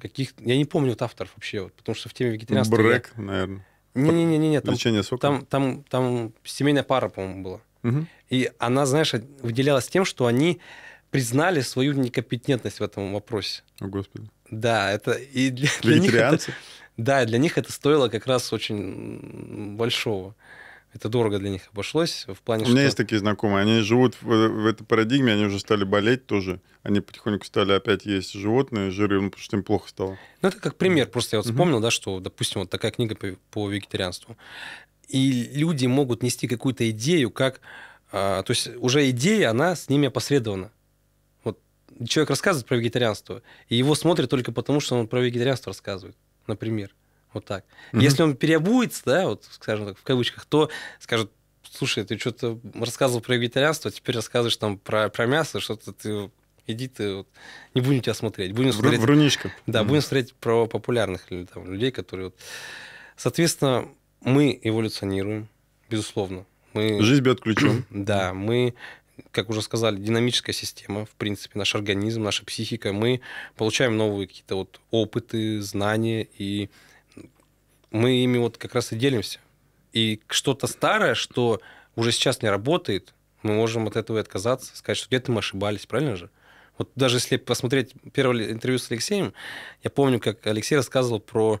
каких я не помню вот авторов вообще, вот, потому что в теме вегетарианства... Брэк, я... наверное. Не-не-не, там, Лечение сока? Там, там, там семейная пара, по-моему, была. Угу. И она, знаешь, выделялась тем, что они признали свою некомпетентность в этом вопросе. О, Господи. Да, это и для, для них это, Да, для них это стоило как раз очень большого. Это дорого для них обошлось в плане. У меня что... есть такие знакомые, они живут в, в этой парадигме, они уже стали болеть тоже, они потихоньку стали опять есть животные, жиры, ну, потому что им плохо стало. Ну это как пример, да. просто я вот вспомнил, угу. да, что, допустим, вот такая книга по, по вегетарианству, и люди могут нести какую-то идею, как, а, то есть уже идея она с ними опосредована человек рассказывает про вегетарианство, и его смотрят только потому, что он про вегетарианство рассказывает, например. Вот так. Mm-hmm. Если он переобуется, да, вот, скажем так, в кавычках, то скажут, слушай, ты что-то рассказывал про вегетарианство, а теперь рассказываешь там про, про мясо, что-то ты иди ты, вот, не будем тебя смотреть. Будем смотреть Вруничка. Да, mm-hmm. будем смотреть про популярных там, людей, которые... Вот... Соответственно, мы эволюционируем, безусловно. Мы... Жизнь бьет ключом. Да, мы как уже сказали, динамическая система, в принципе, наш организм, наша психика. Мы получаем новые какие-то вот опыты, знания, и мы ими вот как раз и делимся. И что-то старое, что уже сейчас не работает, мы можем от этого и отказаться, сказать, что где-то мы ошибались, правильно же? Вот даже если посмотреть первое интервью с Алексеем, я помню, как Алексей рассказывал про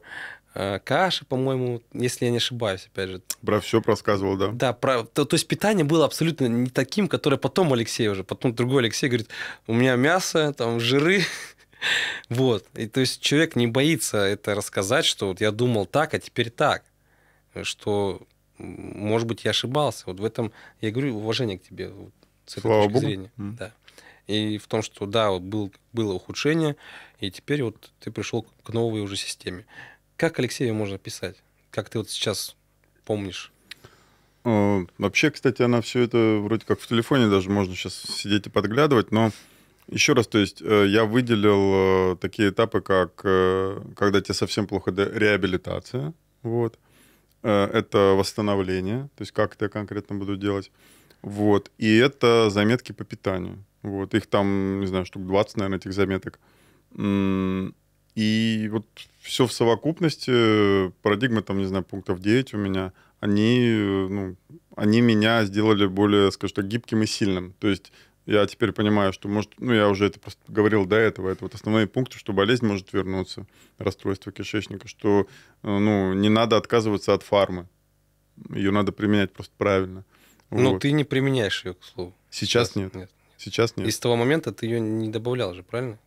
Э, каши, по-моему, если я не ошибаюсь, опять же. Про все рассказывал, да? Да, про, то, то есть питание было абсолютно не таким, которое потом Алексей уже, потом другой Алексей говорит, у меня мясо, там жиры, <laughs> вот. И то есть человек не боится это рассказать, что вот я думал так, а теперь так, что, может быть, я ошибался. Вот в этом я говорю уважение к тебе вот, с этой Слава точки Богу. зрения. Mm. Да. И в том, что да, вот был, было ухудшение, и теперь вот ты пришел к новой уже системе. Как Алексею можно писать? Как ты вот сейчас помнишь? Э, вообще, кстати, она все это вроде как в телефоне даже можно сейчас сидеть и подглядывать, но еще раз, то есть э, я выделил э, такие этапы, как когда тебе совсем плохо, реабилитация, вот, это восстановление, то есть как это я конкретно буду делать, вот, и это заметки по питанию, вот, их там, не знаю, штук 20, наверное, этих заметок. И вот все в совокупности, э, парадигмы там, не знаю, пунктов 9 у меня, они, э, ну, они меня сделали более, скажем так, гибким и сильным. То есть я теперь понимаю, что может, ну я уже это просто говорил до этого, это вот основные пункты, что болезнь может вернуться, расстройство кишечника, что э, ну не надо отказываться от фармы, ее надо применять просто правильно. Но вот. ты не применяешь ее, к слову. Сейчас, Сейчас нет. нет. Сейчас нет. И с того момента ты ее не добавлял же, правильно?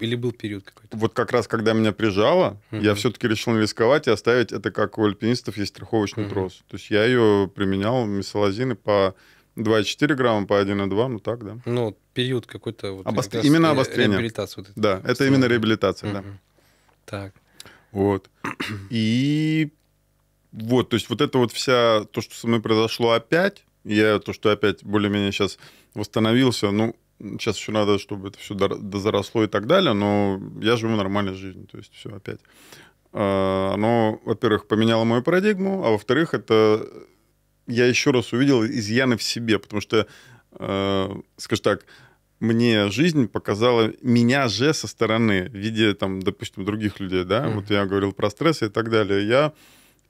Или был период какой-то? Вот как раз, когда меня прижало, mm-hmm. я все-таки решил рисковать и оставить это, как у альпинистов есть страховочный mm-hmm. трос. То есть я ее применял, мисолазины по 2,4 грамма, по 1,2, ну так, да. Ну, период какой-то... Вот, Обостр... раз, именно э, обострение. Реабилитация. Вот это, да, это именно реабилитация, mm-hmm. да. Так. Вот. И вот, то есть вот это вот вся, то, что со мной произошло опять, я то, что опять более-менее сейчас восстановился, ну, Сейчас еще надо, чтобы это все заросло и так далее, но я живу нормальной жизнью, то есть все опять. А, оно, во-первых, поменяло мою парадигму, а во-вторых, это я еще раз увидел изъяны в себе, потому что, а, скажем так, мне жизнь показала меня же со стороны, в виде, там, допустим, других людей, да, mm-hmm. вот я говорил про стресс и так далее, я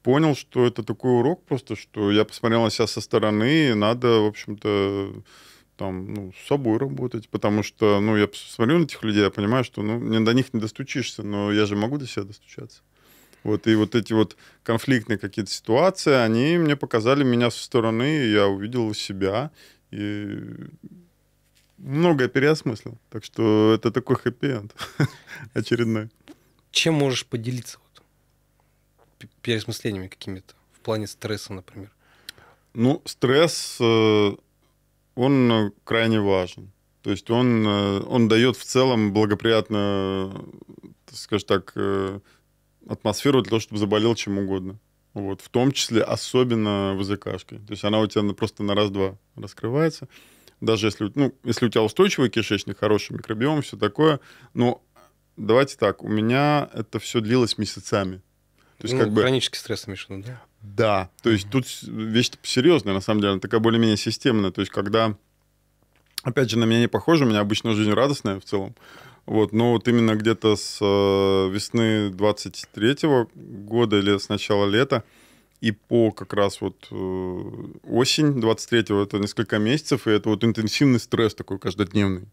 понял, что это такой урок просто, что я посмотрел на себя со стороны, и надо, в общем-то, там, ну, с собой работать, потому что, ну, я смотрю на этих людей, я понимаю, что, ну, не до них не достучишься, но я же могу до себя достучаться. Вот, и вот эти вот конфликтные какие-то ситуации, они мне показали меня со стороны, и я увидел себя, и многое переосмыслил. Так что это такой хэппи-энд <laughs> очередной. Чем можешь поделиться вот, переосмыслениями какими-то в плане стресса, например? Ну, стресс, э, он э, крайне важен. То есть он, э, он дает в целом благоприятную, э, скажем так, атмосферу для того, чтобы заболел чем угодно. Вот, в том числе особенно ВЗКшкой. То есть она у тебя просто на раз-два раскрывается. Даже если, ну, если у тебя устойчивый кишечник, хороший микробиом, все такое. Но давайте так, у меня это все длилось месяцами. То есть, ну, как бы... Хронический стресс имеешь да? Да, то есть тут вещь серьезная, на самом деле, она такая более-менее системная. То есть, когда, опять же, на меня не похоже, у меня обычно жизнь радостная в целом. Вот, но вот именно где-то с э, весны 23 -го года или с начала лета и по как раз вот э, осень 23-го, это несколько месяцев, и это вот интенсивный стресс такой каждодневный.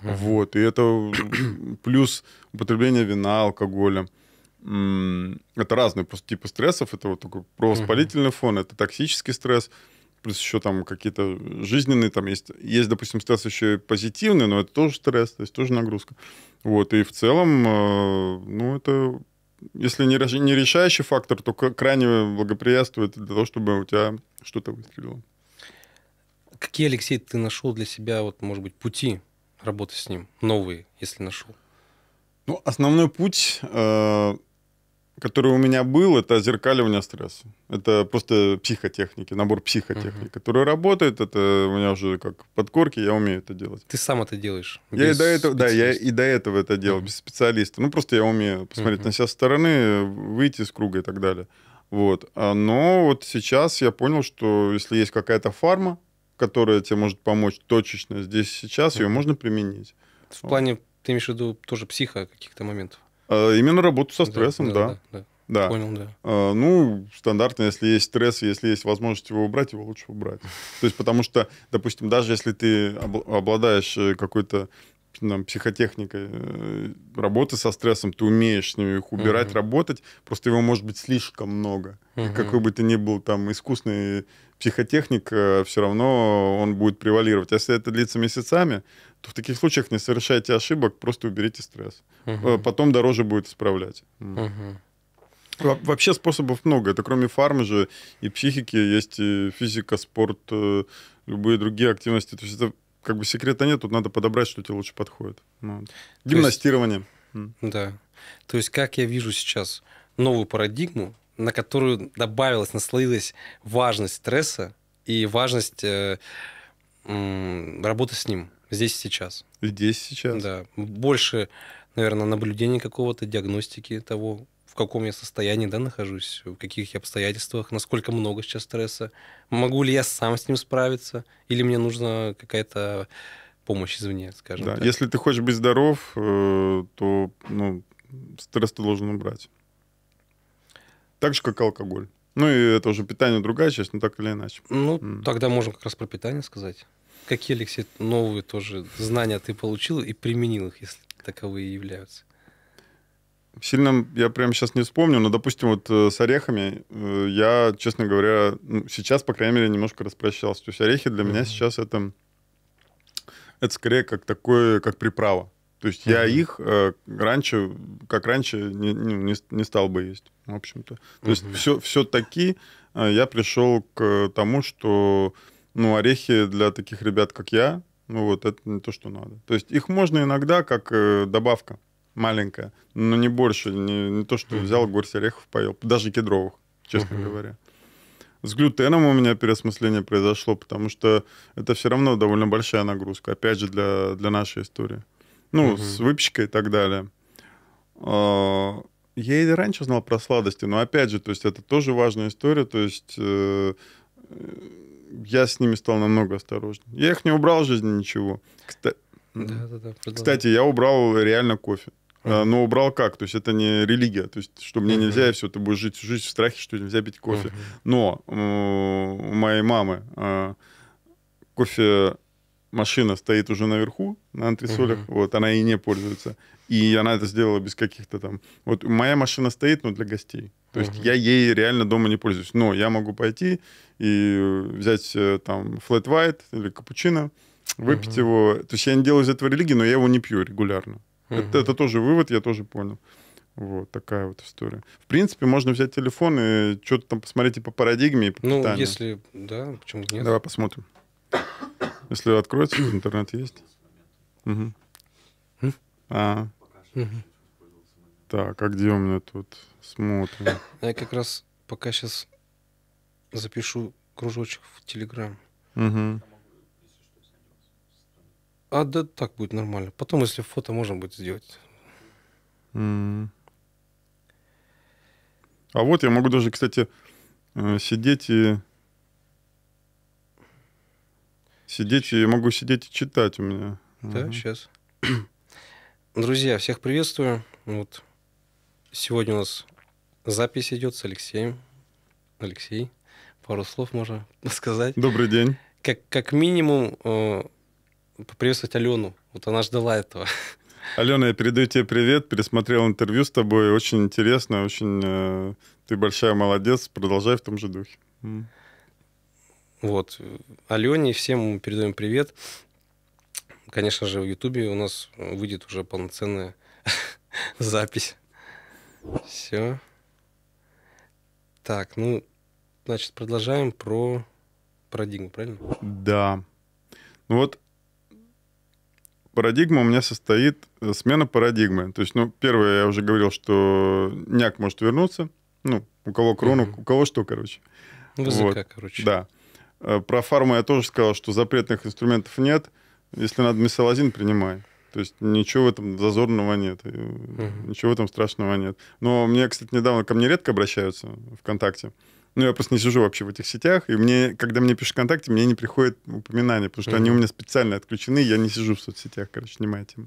Вот, и это плюс употребление вина, алкоголя – это разные просто типы стрессов. Это вот такой провоспалительный фон, это токсический стресс, плюс еще там какие-то жизненные там есть. Есть, допустим, стресс еще и позитивный, но это тоже стресс, то есть тоже нагрузка. Вот, и в целом, э, ну, это, если не, не решающий фактор, то крайне благоприятствует для того, чтобы у тебя что-то выстрелило. Какие, Алексей, ты нашел для себя, вот, может быть, пути работы с ним, новые, если нашел? Ну, основной путь э, который у меня был, это зеркаливание стресса. Это просто психотехники, набор психотехник, uh-huh. который работает. Это у меня уже как подкорки, я умею это делать. Ты сам это делаешь? Я и до этого, да, я и до этого это делал uh без специалиста. Ну просто я умею посмотреть uh на себя со стороны, выйти из круга и так далее. Вот. А, но вот сейчас я понял, что если есть какая-то фарма, которая тебе может помочь точечно здесь сейчас, uh ее можно применить. В плане ты имеешь в виду тоже психо каких-то моментов? А, именно работу со стрессом, да. да. да. Да. Понял, да. А, ну, стандартно, если есть стресс, если есть возможность его убрать, его лучше убрать. То есть, потому что, допустим, даже если ты обладаешь э, какой-то там, психотехника э, работы со стрессом, ты умеешь с ними их убирать, угу. работать, просто его может быть слишком много. Угу. И какой бы ты ни был там искусный психотехник, э, все равно он будет превалировать. А если это длится месяцами, то в таких случаях не совершайте ошибок, просто уберите стресс. Угу. Потом дороже будет исправлять. Угу. Во вообще способов много. Это кроме фармы же и психики есть и физика, спорт, любые другие активности. То есть это как бы секрета нет, тут надо подобрать, что тебе лучше подходит. Ну, гимнастирование. Есть, да. То есть, как я вижу сейчас новую парадигму, на которую добавилась, наслоилась важность стресса и важность э, э, работы с ним здесь и сейчас. Здесь сейчас. Да. Больше, наверное, наблюдения какого-то, диагностики того, в каком я состоянии да, нахожусь, в каких я обстоятельствах, насколько много сейчас стресса, могу ли я сам с ним справиться, или мне нужна какая-то помощь извне, скажем да. так. Если ты хочешь быть здоров, э, то ну, стресс ты должен убрать. Так же, как алкоголь. Ну, и это уже питание другая часть, но так или иначе. Ну, mm. тогда можем как раз про питание сказать. Какие, Алексей, новые тоже знания ты получил и применил их, если таковые являются? Сильно я прямо сейчас не вспомню, но, допустим, вот э, с орехами э, я, честно говоря, ну, сейчас, по крайней мере, немножко распрощался. То есть орехи для mm-hmm. меня сейчас это, это скорее как такое, как приправа. То есть mm-hmm. я их э, раньше, как раньше, не, ну, не, не стал бы есть, в общем-то. То mm-hmm. есть все, все-таки э, я пришел к тому, что ну, орехи для таких ребят, как я, ну вот, это не то, что надо. То есть их можно иногда как э, добавка маленькая, но не больше, не, не то, что взял горсть орехов, поел, даже кедровых, честно uh-huh. говоря. С глютеном у меня переосмысление произошло, потому что это все равно довольно большая нагрузка, опять же, для, для нашей истории. Ну, uh-huh. с выпечкой и так далее. А, я и раньше знал про сладости, но опять же, то есть это тоже важная история, то есть э, я с ними стал намного осторожнее. Я их не убрал в жизни ничего. Кста... Да, да, да, Кстати, я убрал реально кофе. Э, но убрал как? То есть это не религия. То есть, что мне нельзя, и все, ты будешь жить всю жизнь в страхе, что нельзя пить кофе. Но у моей мамы э, кофе машина стоит уже наверху на антресолях, uh вот она и не пользуется, и она это сделала без каких-то там. Вот моя машина стоит, но для гостей. То uh есть я ей реально дома не пользуюсь, но я могу пойти и взять э, там flat white или капучино, выпить uh его. То есть я не делаю из этого религии, но я его не пью регулярно. Это, это тоже вывод, я тоже понял. Вот такая вот история. В принципе, можно взять телефон и что-то там посмотреть и типа, по парадигме, и по Ну, питанию. если, да, почему нет. Давай посмотрим. Если откроется, интернет есть. Угу. А. Так, а где у меня тут? Смотрим. А я как раз пока сейчас запишу кружочек в Телеграм. Угу. А да так будет нормально. Потом, если фото, можно будет сделать. Mm. А вот я могу даже, кстати, э, сидеть и... Сидеть и могу сидеть и читать у меня. Да, угу. сейчас. <clears throat> Друзья, всех приветствую. Вот сегодня у нас запись идет с Алексеем. Алексей, пару слов можно <laughs> сказать. Добрый день. Как, как минимум, э, поприветствовать Алену. Вот она ждала этого. <laughs> Алена, я передаю тебе привет. Пересмотрел интервью с тобой. Очень интересно, очень э, ты большая молодец. Продолжай в том же духе. Вот. Алене всем передаем привет. Конечно же, в Ютубе у нас выйдет уже полноценная <laughs> запись. Все. Так, ну, значит, продолжаем про парадигму, правильно? Да. Ну вот парадигма у меня состоит, э, смена парадигмы. То есть, ну, первое, я уже говорил, что няк может вернуться. Ну, у кого крона, угу. у кого что, короче. ВЗК, вот. короче. Да. Э, про фарму я тоже сказал, что запретных инструментов нет. Если надо мисалазин, принимай. То есть ничего в этом зазорного нет, угу. ничего в этом страшного нет. Но мне, кстати, недавно ко мне редко обращаются ВКонтакте. Угу ну, я просто не сижу вообще в этих сетях, и мне, когда мне пишут ВКонтакте, мне не приходят упоминания, потому что mm-hmm. они у меня специально отключены, я не сижу в соцсетях, короче, не моя тема.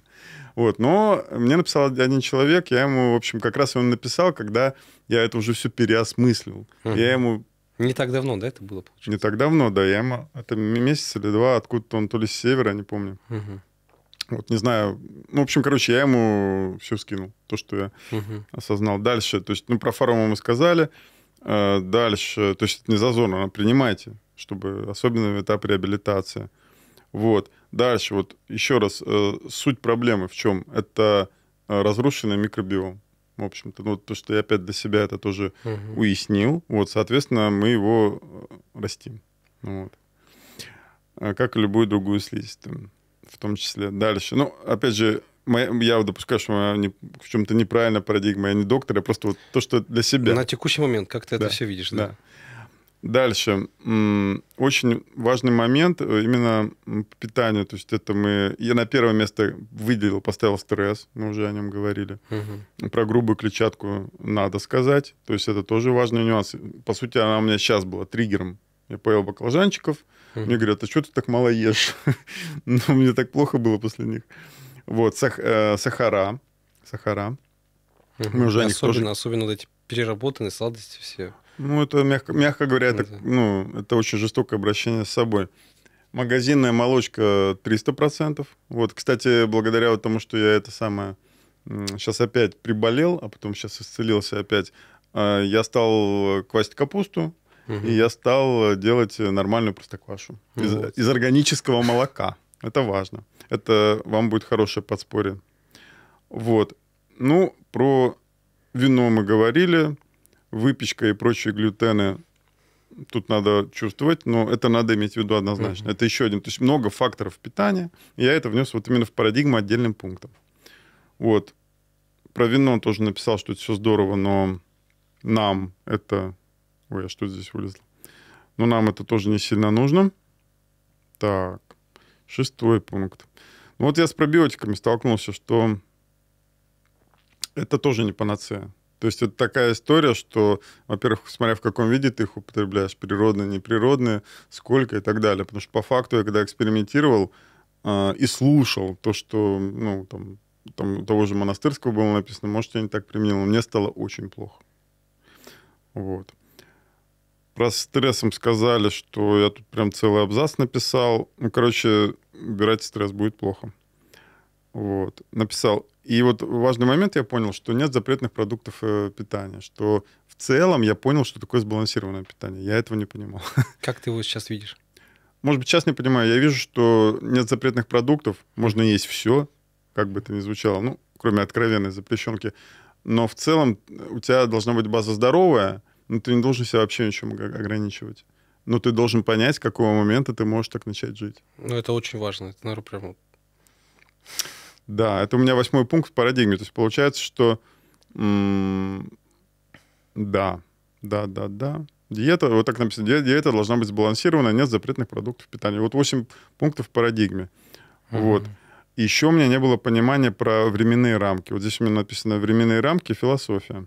Вот, но мне написал один человек, я ему, в общем, как раз он написал, когда я это уже все переосмыслил. Mm-hmm. Я ему не так давно, да, это было, получается? Не так давно, да. Я ему... Это месяц или два, откуда-то он, то ли с севера, не помню. Угу. Вот, не знаю. Ну, в общем, короче, я ему все скинул, то, что я угу. осознал. Дальше, то есть, ну, про фарму мы сказали. Э, дальше, то есть это не зазорно, а принимайте, чтобы особенно в этап реабилитации. Вот. Дальше, вот еще раз, э, суть проблемы в чем? Это э, разрушенный микробиом. В общем-то, ну, то, что я опять для себя это тоже угу. уяснил. Вот, соответственно, мы его растим. Ну вот. Как и любую другую слизистую в том числе. Дальше. Ну, опять же, моя, я допускаю, что моя не, в чем-то неправильно парадигма, я не доктор, я просто вот то, что для себя. На текущий момент, как ты да. это все видишь, да? да. Дальше. Очень важный момент э, именно питание. То есть это мы... Я на первое место выделил, поставил стресс. Мы уже о нем говорили. Угу. Про грубую клетчатку надо сказать. То есть это тоже важный нюанс. По сути, она у меня сейчас была триггером. Я поел баклажанчиков. Угу. Мне говорят, а что ты так мало ешь? <laughs> ну, мне так плохо было после них. Вот, сах, э, сахара. Сахара. Угу. Мы уже особенно, тоже... особенно вот эти переработанные сладости все. Ну, это, мягко, мягко говоря, это, ну, это очень жестокое обращение с собой. Магазинная молочка 300%. Вот, кстати, благодаря тому, что я это самое... Сейчас опять приболел, а потом сейчас исцелился опять. Э, я стал квасить капусту, угу. и я стал делать нормальную простоквашу. Из, ну из органического молока. Это важно. Это вам будет хорошее подспорье. Вот. Ну, про вино мы говорили, выпечка и прочие глютены тут надо чувствовать, но это надо иметь в виду однозначно. Mm-hmm. Это еще один. То есть много факторов питания. Я это внес вот именно в парадигму отдельным пунктом. Вот. Про вино он тоже написал, что это все здорово, но нам это... Ой, а что здесь вылезло? Но нам это тоже не сильно нужно. Так, шестой пункт. Ну, вот я с пробиотиками столкнулся, что это тоже не панацея. То есть это такая история, что, во-первых, смотря в каком виде ты их употребляешь, природные, неприродные, сколько и так далее. Потому что по факту я когда экспериментировал э, и слушал то, что, ну, там, там того же монастырского было написано, может, я не так применил, мне стало очень плохо. Вот. Про стрессом сказали, что я тут прям целый абзац написал. Ну, короче, убирать стресс будет плохо. Вот, написал. И вот важный момент я понял, что нет запретных продуктов э, питания, что в целом я понял, что такое сбалансированное питание. Я этого не понимал. <laughs> Как ты его сейчас видишь? Может быть, сейчас не понимаю. Я вижу, что нет запретных продуктов, можно есть все, как бы это ни звучало, ну, кроме откровенной запрещенки. Но в целом у тебя должна быть база здоровая, но ты не должен себя вообще ничем ограничивать но ну, ты должен понять, с какого момента ты можешь так начать жить. Ну, это очень важно. Это, наверное, прям... Да, это у меня восьмой пункт в парадигме. То есть получается, что... Да, да, да, да. Диета, вот так написано, диета должна быть сбалансирована, нет запретных продуктов питания. Вот восемь пунктов в парадигме. Mm-hmm. Вот. Еще у меня не было понимания про временные рамки. Вот здесь у меня написано временные рамки, философия.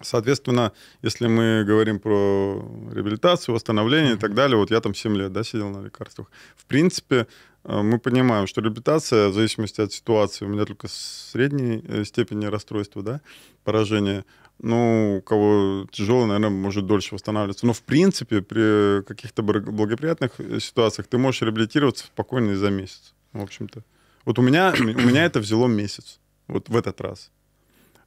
Соответственно, если мы говорим про реабилитацию, восстановление и так далее, вот я там 7 лет да, сидел на лекарствах. В принципе, э, мы понимаем, что реабилитация, в зависимости от ситуации, у меня только средней э, степени расстройства, да, поражения, ну, у кого тяжело, наверное, может дольше восстанавливаться. Но, в принципе, при каких-то благоприятных э, ситуациях ты можешь реабилитироваться спокойно и за месяц, в общем-то. Вот у меня, у меня это взяло месяц, вот в этот раз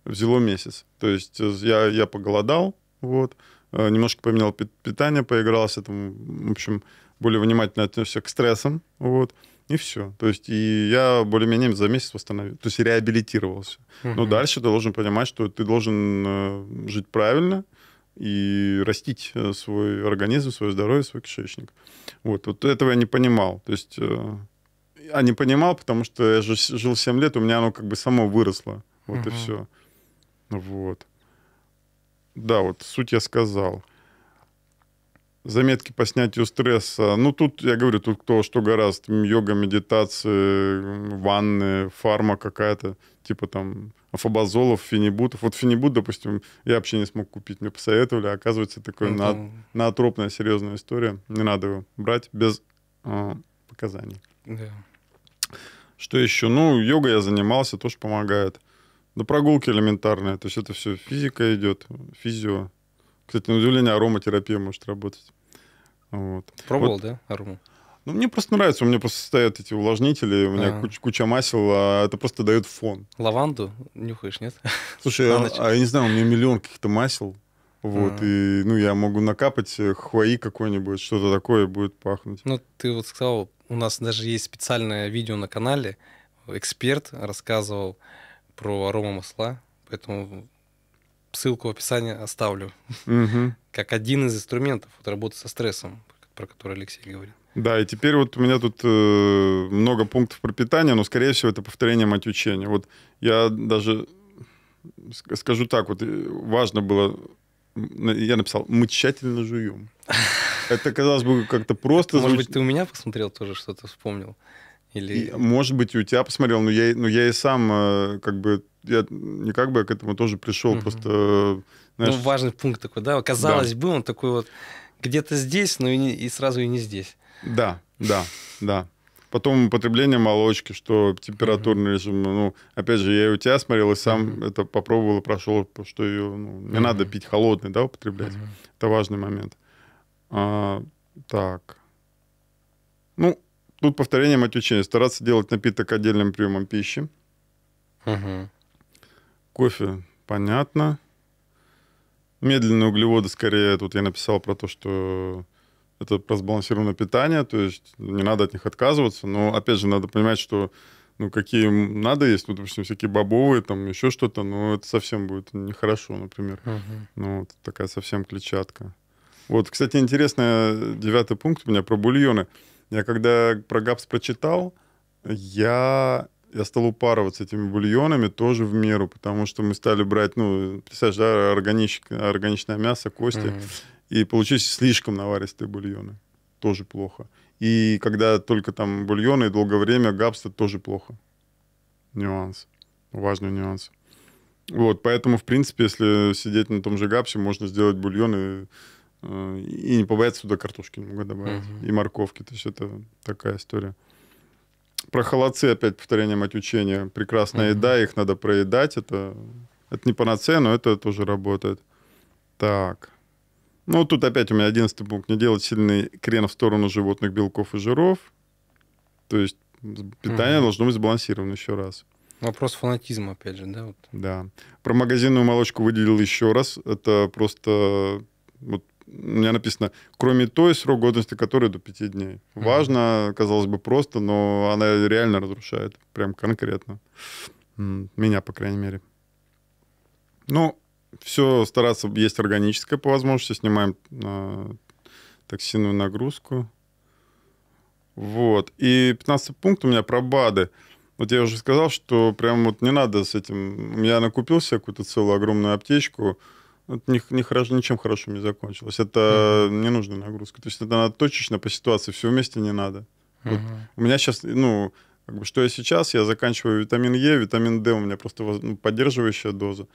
взяло месяц. То есть э, я, я поголодал, вот, э, немножко поменял питание, поигрался, там, в общем, более внимательно отнесся к стрессам, вот, и все. То есть и я более-менее за месяц восстановил, то есть реабилитировался. Угу. Но дальше ты должен понимать, что ты должен э, жить правильно, и растить свой организм, свое здоровье, свой кишечник. Вот, вот этого я не понимал. То есть, а не понимал, потому что я же жил 7 лет, у меня оно как бы само выросло. Вот угу. и все. Вот. Да, вот суть я сказал. Заметки по снятию стресса. Ну, тут, я говорю, тут кто что гораздо. Йога, медитация, ванны, фарма какая-то. Типа там афобазолов, фенибутов. Вот фенибут, допустим, я вообще не смог купить. Мне посоветовали. А оказывается, такая ну, на, наотропная, серьезная история. Не надо его брать без э, показаний. Да. Что еще? Ну, йога я занимался, тоже помогает. Э, да прогулки элементарные. То есть это все физика идет, физио. Кстати, на удивление ароматерапия может работать. Вот. Пробовал, вот. да, арому? Ну, мне просто нравится, у меня просто стоят эти увлажнители, у меня а куча, масел, а это просто дает фон. Лаванду нюхаешь, нет? <laughs> Слушай, я, а, а я не знаю, у меня миллион каких-то масел, вот, а -а -а. и, ну, я могу накапать э, хуаи какой-нибудь, что-то такое будет пахнуть. Ну, ты вот сказал, у нас даже есть специальное видео на канале, эксперт рассказывал, про арома масла, поэтому ссылку в описании оставлю. Угу. <laughs> Как один из инструментов вот, работы со стрессом, про который Алексей говорит. Да, и теперь вот у меня тут э, много пунктов про питание, но, скорее всего, это повторение мать учения. Вот я даже скажу так, вот э, важно было, я написал, мы тщательно жуем. <laughs> Это, казалось бы, как-то просто... Может звуч... быть, ты у меня посмотрел тоже что-то, вспомнил? Или... может быть, и у тебя посмотрел, но я, но я и сам э, как бы я не как бы к этому тоже пришел, угу. просто... Ну, знаешь... Ну, важный пункт такой, да? Казалось да. бы, он такой вот где-то здесь, но и, не, и сразу и не здесь. Да, да, да. Потом употребление молочки, что температурный uh режим. Ну, опять же, я и у тебя смотрел, и сам uh это попробовал и прошел, что ее ну, не uh надо пить холодный, да, употреблять. uh Это важный момент. А, так. Ну, Тут повторением от учения. Стараться делать напиток отдельным приемом пищи. Угу. Кофе, понятно. Медленные углеводы, скорее, тут я написал про то, что это про сбалансированное питание, то есть не надо от них отказываться, но, опять же, надо понимать, что ну, какие надо есть, ну, допустим, всякие бобовые, там, еще что-то, но это совсем будет нехорошо, например. Угу. Ну, вот такая совсем клетчатка. Вот, кстати, интересный э, девятый пункт у меня про бульоны. Я когда про ГАПС прочитал, я, я стал упарываться этими бульонами тоже в меру, потому что мы стали брать, ну, представляешь, да, органич, органичное мясо, кости, mm-hmm. и получились слишком наваристые бульоны. Тоже плохо. И когда только там бульоны и долгое время, гапс, это тоже плохо. Нюанс. Важный нюанс. Вот, поэтому, в принципе, если сидеть на том же гапсе, можно сделать бульоны. и и не побоятся туда картошки немного добавить. Угу. И морковки. То есть это такая история. Про холодцы, опять повторение мать учения. Прекрасная угу. еда, их надо проедать. Это, это не панацея, но это тоже работает. Так. Ну, тут опять у меня одиннадцатый пункт. Не делать сильный крен в сторону животных белков и жиров. То есть питание угу. должно быть сбалансировано еще раз. Вопрос фанатизма, опять же, да? Вот. Да. Про магазинную молочку выделил еще раз. Это просто вот у меня написано, кроме той, срок годности который до 5 дней. Важно, казалось бы, просто, но она реально разрушает, прям конкретно. Меня, по крайней мере. Ну, все стараться есть органическое по возможности. Снимаем э, токсинную нагрузку. Вот. И 15 пункт у меня про БАДы. Вот я уже сказал, что прям вот не надо с этим... Я накупил себе какую-то целую огромную аптечку, это не ни хорошо, ничем хорошим не закончилось. Это mm-hmm. ненужная нагрузка. То есть это надо точечно по ситуации, все вместе не надо. Mm-hmm. Вот у меня сейчас, ну, как бы, что я сейчас, я заканчиваю витамин Е, витамин Д у меня просто ну, поддерживающая доза.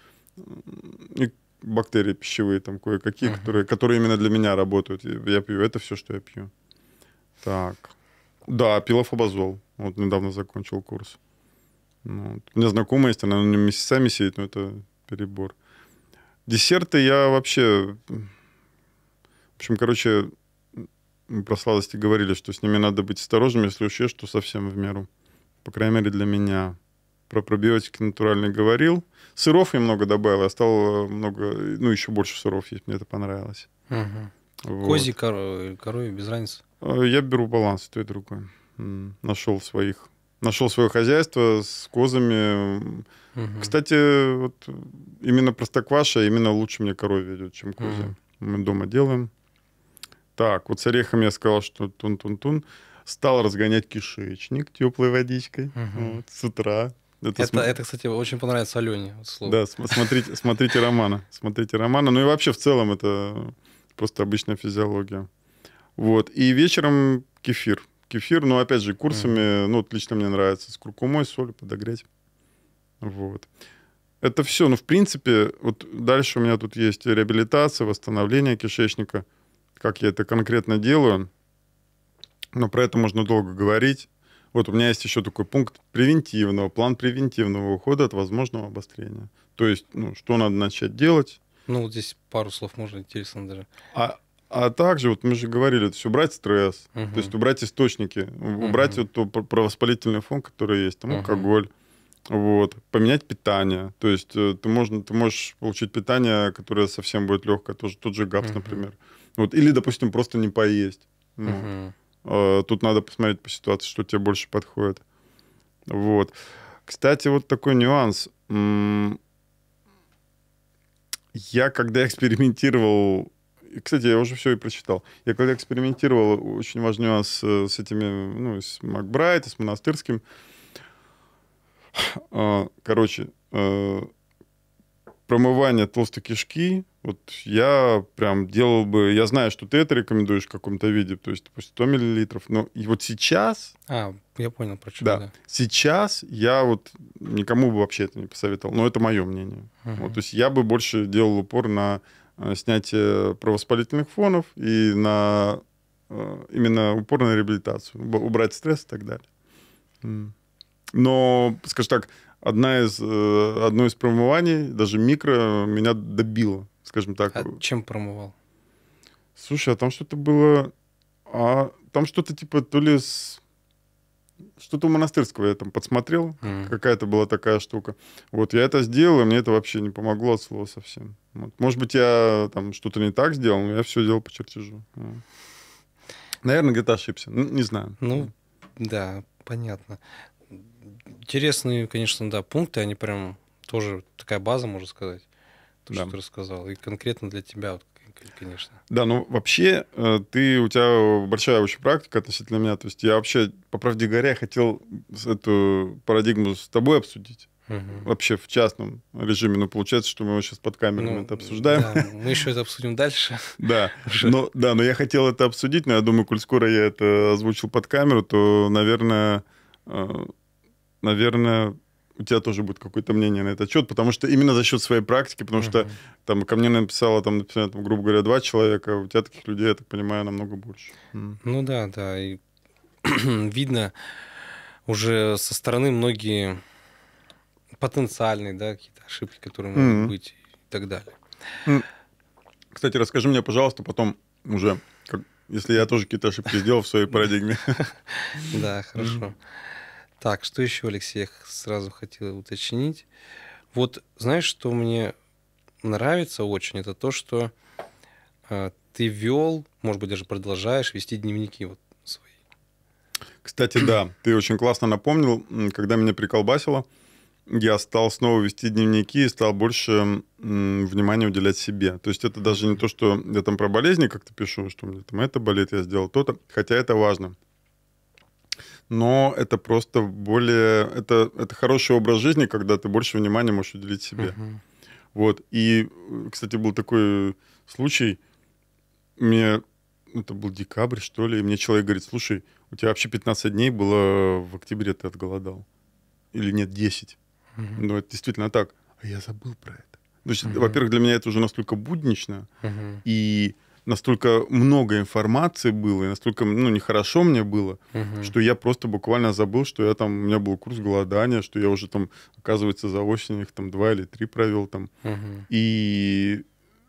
И бактерии пищевые там кое-какие, mm-hmm. которые, которые именно для меня работают. Я пью, это все, что я пью. Так. Да, пилофобазол. Вот недавно закончил курс. Ну вот. У меня знакомая есть, она на нем месяцами сидит, но это перебор. Десерты я вообще... В общем, короче, мы про сладости говорили, что с ними надо быть осторожным, если уж ешь, совсем в меру. По крайней мере, для меня. Про пробиотики натуральные говорил. Сыров я много добавил, я стал э, много, ну, еще больше сыров есть, мне это понравилось. Угу. Вот. Козий, коровий, без разницы? Э, я беру баланс, то и другое. Нашел в своих нашел свое хозяйство с козами. Угу. Кстати, вот именно простокваша именно лучше мне корове идет, чем козы. Угу. Мы дома делаем. Так, вот с орехами я сказал, что тун-тун-тун. Стал разгонять кишечник теплой водичкой угу. вот, с утра. Это, это, см... это, кстати, очень понравится Алене. Слово. Да, см- смотрите, смотрите романа. Смотрите романа. Ну и вообще в целом это просто обычная физиология. Вот. И вечером кефир кефир, но опять же, курсами, mm. ну, вот лично мне нравится, с куркумой, солью подогреть. Вот. Это все, ну, в принципе, вот дальше у меня тут есть реабилитация, восстановление кишечника, как я это конкретно делаю, но про это можно долго говорить. Вот у меня есть еще такой пункт превентивного, план превентивного ухода от возможного обострения. То есть, ну, что надо начать делать, ну, вот здесь пару слов можно интересно даже. А а также, вот мы же говорили, это все убрать стресс, угу. то есть убрать источники, угу. убрать вот ту провоспалительный фон, который есть, там угу. алкоголь, вот, поменять питание. То есть э, ты, можно, ты можешь получить питание, которое совсем будет легкое, тоже тот же ГАПС, угу. например. Вот, или, допустим, просто не поесть. Ну, угу. э, тут надо посмотреть по ситуации, что тебе больше подходит. Вот. Кстати, вот такой нюанс. Я, когда экспериментировал кстати, я уже все и прочитал. Я когда экспериментировал, очень важный нюанс э, с этими, ну, с Макбрайт, с Монастырским. А, короче, э, промывание толстой кишки, вот я прям делал бы... Я знаю, что ты это рекомендуешь в каком-то виде, то есть, допустим, 100 миллилитров, но и вот сейчас... А, я понял, про что. Да. да. Сейчас я вот никому бы вообще это не посоветовал, но это мое мнение. Угу. Вот, то есть я бы больше делал упор на Э, снятие э, провоспалительных фонов и на э, именно упорную реабилитацию, убрать стресс и так далее. Но, скажем так, одна из, одно из промываний, даже микро, меня добило, скажем так. А чем промывал? Слушай, а там что-то было... А там что-то типа то ли с что-то у монастырского я там подсмотрел, mm. какая-то была такая штука. Вот я это сделал, и мне это вообще не помогло от слова совсем. Вот. Может быть, я там что-то не так сделал, но я все делал по чертежу. Наверное, где-то ошибся. Ну, не знаю. Ну, да, понятно. Интересные, конечно, да, пункты, они прям тоже такая база, можно сказать, то, да. что ты рассказал. И конкретно для тебя, вот, конечно. Да, ну вообще э, ты, у тебя большая очень практика относительно меня. То есть я вообще, по правде говоря, хотел эту парадигму с тобой обсудить. Угу. Вообще в частном режиме. Но ну, получается, что мы его сейчас под камерами ну, это обсуждаем. Да, мы еще это обсудим дальше. <laughs> Да. Но, да, но я хотел это обсудить, но я думаю, коль скоро я это озвучил под камеру, то, наверное, э, наверное, у тебя тоже будет какое-то мнение на этот счет, потому что именно за счет своей практики, потому uh-huh. что там ко мне написало, там, написано, там, грубо говоря, два человека, у тебя таких людей, я так понимаю, намного больше. Mm. Ну да, да, и <clears throat> видно уже со стороны многие потенциальные, да, какие-то ошибки, которые могут mm-hmm. быть и так далее. Mm. Кстати, расскажи мне, пожалуйста, потом уже, как, если я тоже какие-то ошибки сделал в своей парадигме. <laughs> Да, хорошо. Так, что еще, Алексей, я сразу хотел уточнить. Вот знаешь, что мне нравится очень, это то, что э, ты вел, может быть, даже продолжаешь вести дневники вот свои. Кстати, да, <clears throat> ты очень классно напомнил, когда меня приколбасило, я стал снова вести дневники и стал больше м, внимания уделять себе. То есть это даже не то, что я там про болезни как-то пишу, что мне там это болит, я сделал то-то, хотя это важно но это просто более... Это, это хороший образ жизни, когда ты больше внимания можешь уделить себе. Угу. Вот. И, кстати, был такой случай, мне... Ну, это был декабрь, что ли, и мне человек говорит, слушай, у тебя вообще 15 дней было в октябре, ты отголодал. Или нет, 10. Угу. Но это действительно так. А я забыл про это. Ну, то есть, угу. во-первых, для меня это уже настолько буднично, угу. и настолько много информации было, и настолько, ну, нехорошо мне было, угу. что я просто буквально забыл, что я там, у меня был курс голодания, что я уже там, оказывается, за осень их там два или три провел там. Угу. И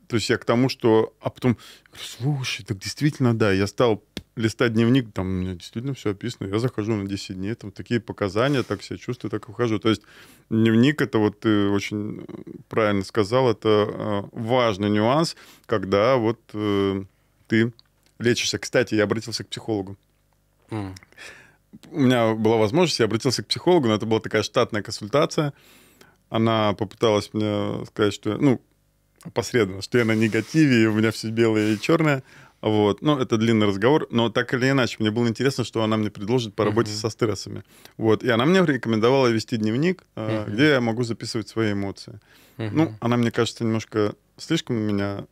то есть я к тому, что... А потом, слушай, так действительно, да, я стал листать дневник, там у меня действительно все описано. Я захожу на 10 дней, там такие показания, так себя чувствую, так ухожу. То есть дневник, это вот ты очень э, правильно сказал, это э, важный нюанс, когда вот э, ты лечишься. Кстати, я обратился к психологу. Mm. У меня была возможность, я обратился к психологу, но это была такая штатная консультация. Она попыталась мне сказать, что, ну, опосредованно, что я на негативе, и у меня все белое и черное. Вот. Ну, это длинный разговор, но так или иначе, мне было интересно, что она мне предложит по работе uh-huh. со стрессами. Вот. И она мне рекомендовала вести дневник, uh-huh. где я могу записывать свои эмоции. Uh-huh. Ну, она, мне кажется, немножко слишком меня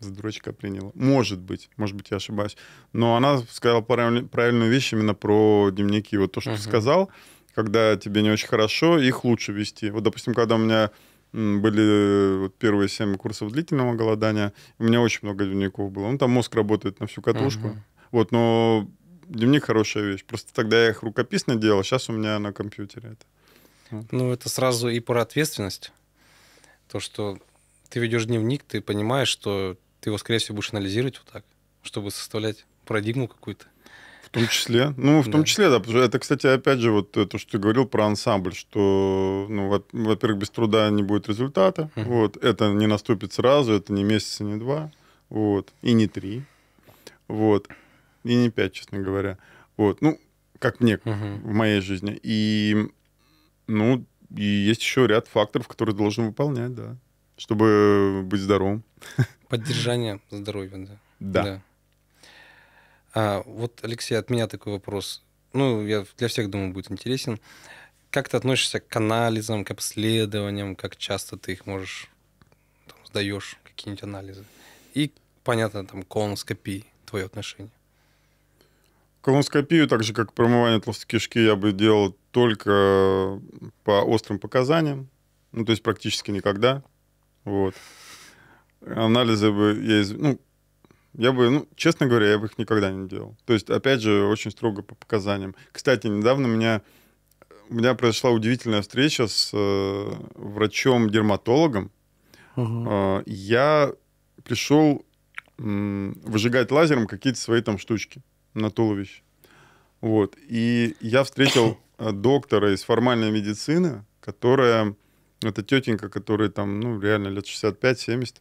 за дурачка приняла. Может быть, может быть, я ошибаюсь. Но она сказала правильную вещь именно про дневники. Вот то, что uh-huh. ты сказал, когда тебе не очень хорошо, их лучше вести. Вот, допустим, когда у меня были э, вот первые семь курсов длительного голодания. У меня очень много дневников было. Ну, там мозг работает на всю катушку. Угу. Вот, но дневник хорошая вещь. Просто тогда я их рукописно делал, сейчас у меня на компьютере это. Вот. Ну, это сразу и про ответственность. То, что ты ведешь дневник, ты понимаешь, что ты его, скорее всего, будешь анализировать вот так, чтобы составлять парадигму какую-то. В том числе. Ну, в да. том числе, да. Это, кстати, опять же, вот то, что ты говорил про ансамбль, что, ну, во-первых, без труда не будет результата. Mm-hmm. Вот. Это не наступит сразу, это не месяц, не два. Вот. И не три. Вот. И не пять, честно говоря. Вот. Ну, как мне mm-hmm. в моей жизни. И, ну, и есть еще ряд факторов, которые должен выполнять, да. Чтобы быть здоровым. <laughs> Поддержание здоровья, да. Да. да. А, вот, Алексей, от меня такой вопрос. Ну, я для всех, думаю, будет интересен. Как ты относишься к анализам, к обследованиям, как часто ты их можешь, там, сдаешь какие-нибудь анализы? И, понятно, там, колоноскопии, твое отношение. Колоноскопию, так же, как промывание толстой кишки, я бы делал только по острым показаниям, ну, то есть практически никогда. Вот. Анализы бы я... Из... Ну, я бы, ну, честно говоря, я бы их никогда не делал. То есть, опять же, очень строго по показаниям. Кстати, недавно у меня, у меня произошла удивительная встреча с э, врачом-дерматологом. Угу. Э, я пришел э, выжигать лазером какие-то свои там штучки на туловище. Вот. И я встретил <coughs> э, доктора из формальной медицины, которая... Это тетенька, которая там, ну, реально лет 65-70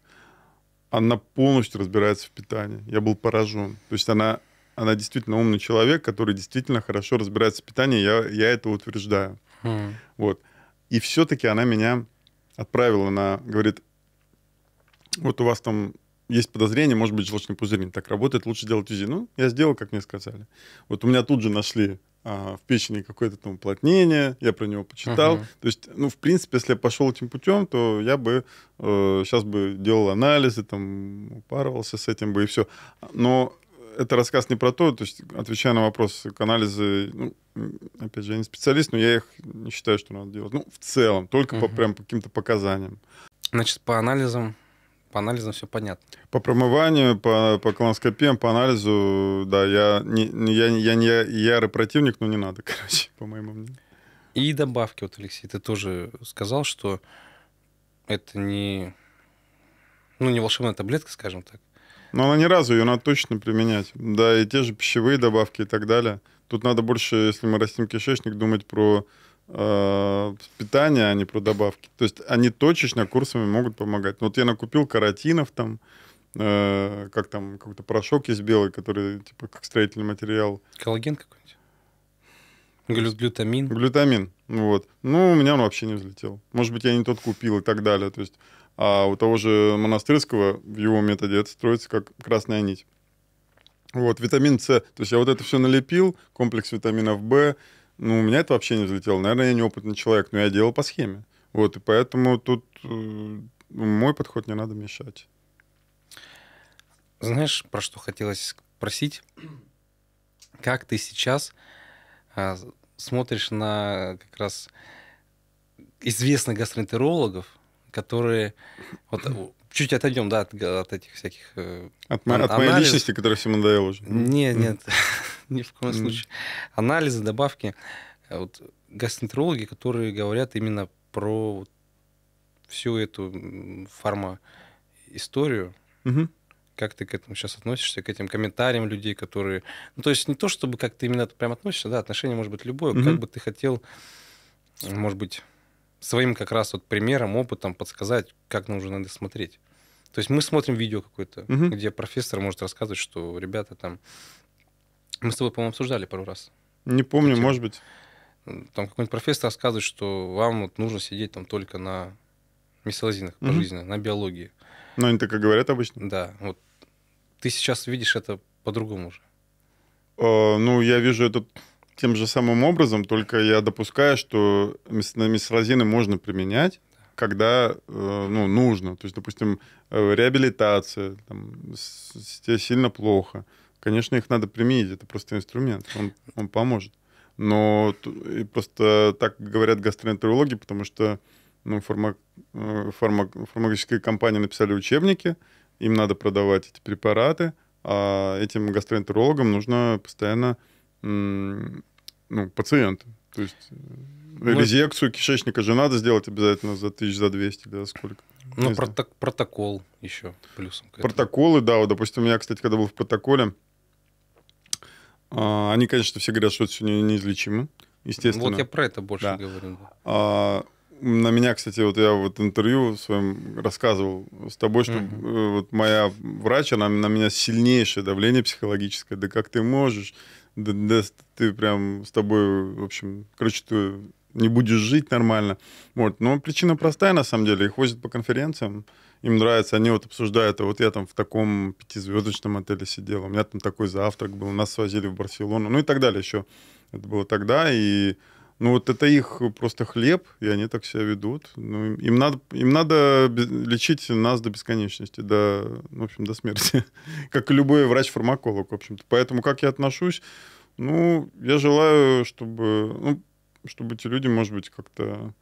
она полностью разбирается в питании. Я был поражен. То есть она, она действительно умный человек, который действительно хорошо разбирается в питании. Я, я это утверждаю. Mm. Вот. И все-таки она меня отправила на... Говорит, вот у вас там есть подозрение, может быть, желчный пузырь не так работает, лучше делать УЗИ. Ну, я сделал, как мне сказали. Вот у меня тут же нашли а, в печени какое-то там уплотнение, я про него почитал. Uh-huh. То есть, ну, в принципе, если я пошел этим путем, то я бы э, сейчас бы делал анализы, там, упарывался с этим бы и все. Но это рассказ не про то, то есть, отвечая на вопрос, к анализы, ну, опять же, я не специалист, но я их не считаю, что надо делать. Ну, в целом, только uh-huh. по, прям по каким-то показаниям. Значит, по анализам по анализам все понятно. По промыванию, по, по колоноскопиям, по анализу, да, я не, я, я не ярый противник, но не надо, <laughs> короче, по моему мнению. И добавки, вот, Алексей, ты тоже сказал, что это не, ну, не волшебная таблетка, скажем так. Но она ни разу, ее надо точно применять. Да, и те же пищевые добавки и так далее. Тут надо больше, если мы растим кишечник, думать про Э, питания, а не про добавки. То есть они точечно курсами могут помогать. Вот я накупил каротинов там, э, как там, какой-то порошок из белый, который типа как строительный материал. Коллаген какой-нибудь? Глю глютамин? Глютамин, вот. Ну, у меня он вообще не взлетел. Может быть, я не тот купил и так далее. То есть, а у того же Монастырского в его методе это строится как красная нить. Вот, витамин С. То есть я вот это все налепил, комплекс витаминов В, ну, у меня это вообще не взлетело. Наверное, я неопытный человек, но я делал по схеме. Вот, и поэтому тут э, мой подход не надо мешать. Знаешь, про что хотелось спросить? Как ты сейчас а, смотришь на как раз известных гастроэнтерологов, которые вот э, чуть отойдем, да, от, от этих всяких э, от, от моей личности, которая всем надоела уже. Нет, нет. <laughs> ни в коем случае. Анализы, добавки. Э, вот гастроэнтерологи, которые говорят именно про всю эту фарма историю, угу. как ты к этому сейчас относишься, к этим комментариям людей, которые... Ну, то есть не то, чтобы как ты именно прям относишься, да, отношение может быть любое, угу. как бы ты хотел, может быть, своим как раз вот примером, опытом подсказать, как нужно надо смотреть. То есть мы смотрим видео какое-то, угу. где профессор может рассказывать, что ребята там мы с тобой, по-моему, обсуждали пару раз. Не помню, Хотя, может быть. Там какой-нибудь профессор рассказывает, что вам вот нужно сидеть там только на мисселазинах mm-hmm. пожизненно, на биологии. Ну они так и говорят обычно. Да, вот ты сейчас видишь это по-другому уже. Э, ну, я вижу это тем же самым образом, только я допускаю, что мисселазины можно применять, когда э, ну, нужно. То есть, допустим, э, реабилитация, там, тебе сильно плохо. Конечно, их надо применить, это просто инструмент, он, он поможет. Но и просто так говорят гастроэнтерологи, потому что ну, фарма, э, фарма, фармакологические компании написали учебники, им надо продавать эти препараты, а этим гастроэнтерологам нужно постоянно ну, пациент. То есть э, ну, резекцию кишечника же надо сделать обязательно за тысяч, за 200, да, сколько. Ну, проток- протокол еще плюсом. Протоколы, да, вот, допустим, я, кстати, когда был в протоколе, а, они, конечно, все говорят, что это сегодня неизлечимо, естественно. Вот я про это больше да. говорю. А, на меня, кстати, вот я вот интервью своем рассказывал с тобой, что mm-hmm. вот моя врач, она на меня сильнейшее давление психологическое. Да как ты можешь? Да, да ты прям с тобой, в общем, короче, ты не будешь жить нормально. Вот. Но причина простая, на самом деле. Их возят по конференциям им нравится, они вот обсуждают, а вот я там в таком пятизвездочном отеле сидел, у меня там такой завтрак был, нас свозили в Барселону, ну и так далее еще. Это было тогда, и ну вот это их просто хлеб, и они так себя ведут. Ну, им, надо, им надо лечить нас до бесконечности, до, ну, в общем, до смерти, <laughs> как и любой врач-фармаколог, в общем-то. Поэтому как я отношусь, ну, я желаю, чтобы, ну, чтобы эти люди, может быть, как-то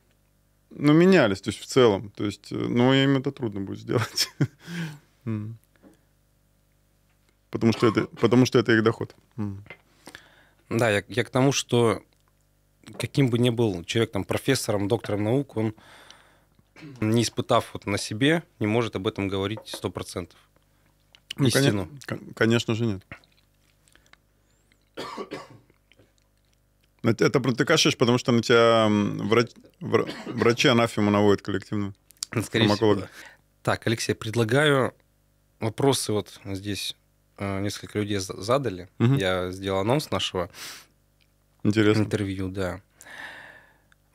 ну, менялись, то есть в целом. То есть, э, но им это трудно будет сделать. <laughs> Потому что это, потому что это их доход. Да, я, я к тому, что каким бы ни был человек, там, профессором, доктором наук, он, не испытав вот на себе, не может об этом говорить сто процентов. Ну, Истину. Конечно, конечно же нет. Ну, это ты протыкашишь, потому что на тебя врач... врачи анафему наводят коллективно. Ну, скорее всего. Да. Так, Алексей, предлагаю вопросы вот здесь э, несколько людей задали. Угу. Я сделал анонс нашего Интересно. интервью, да.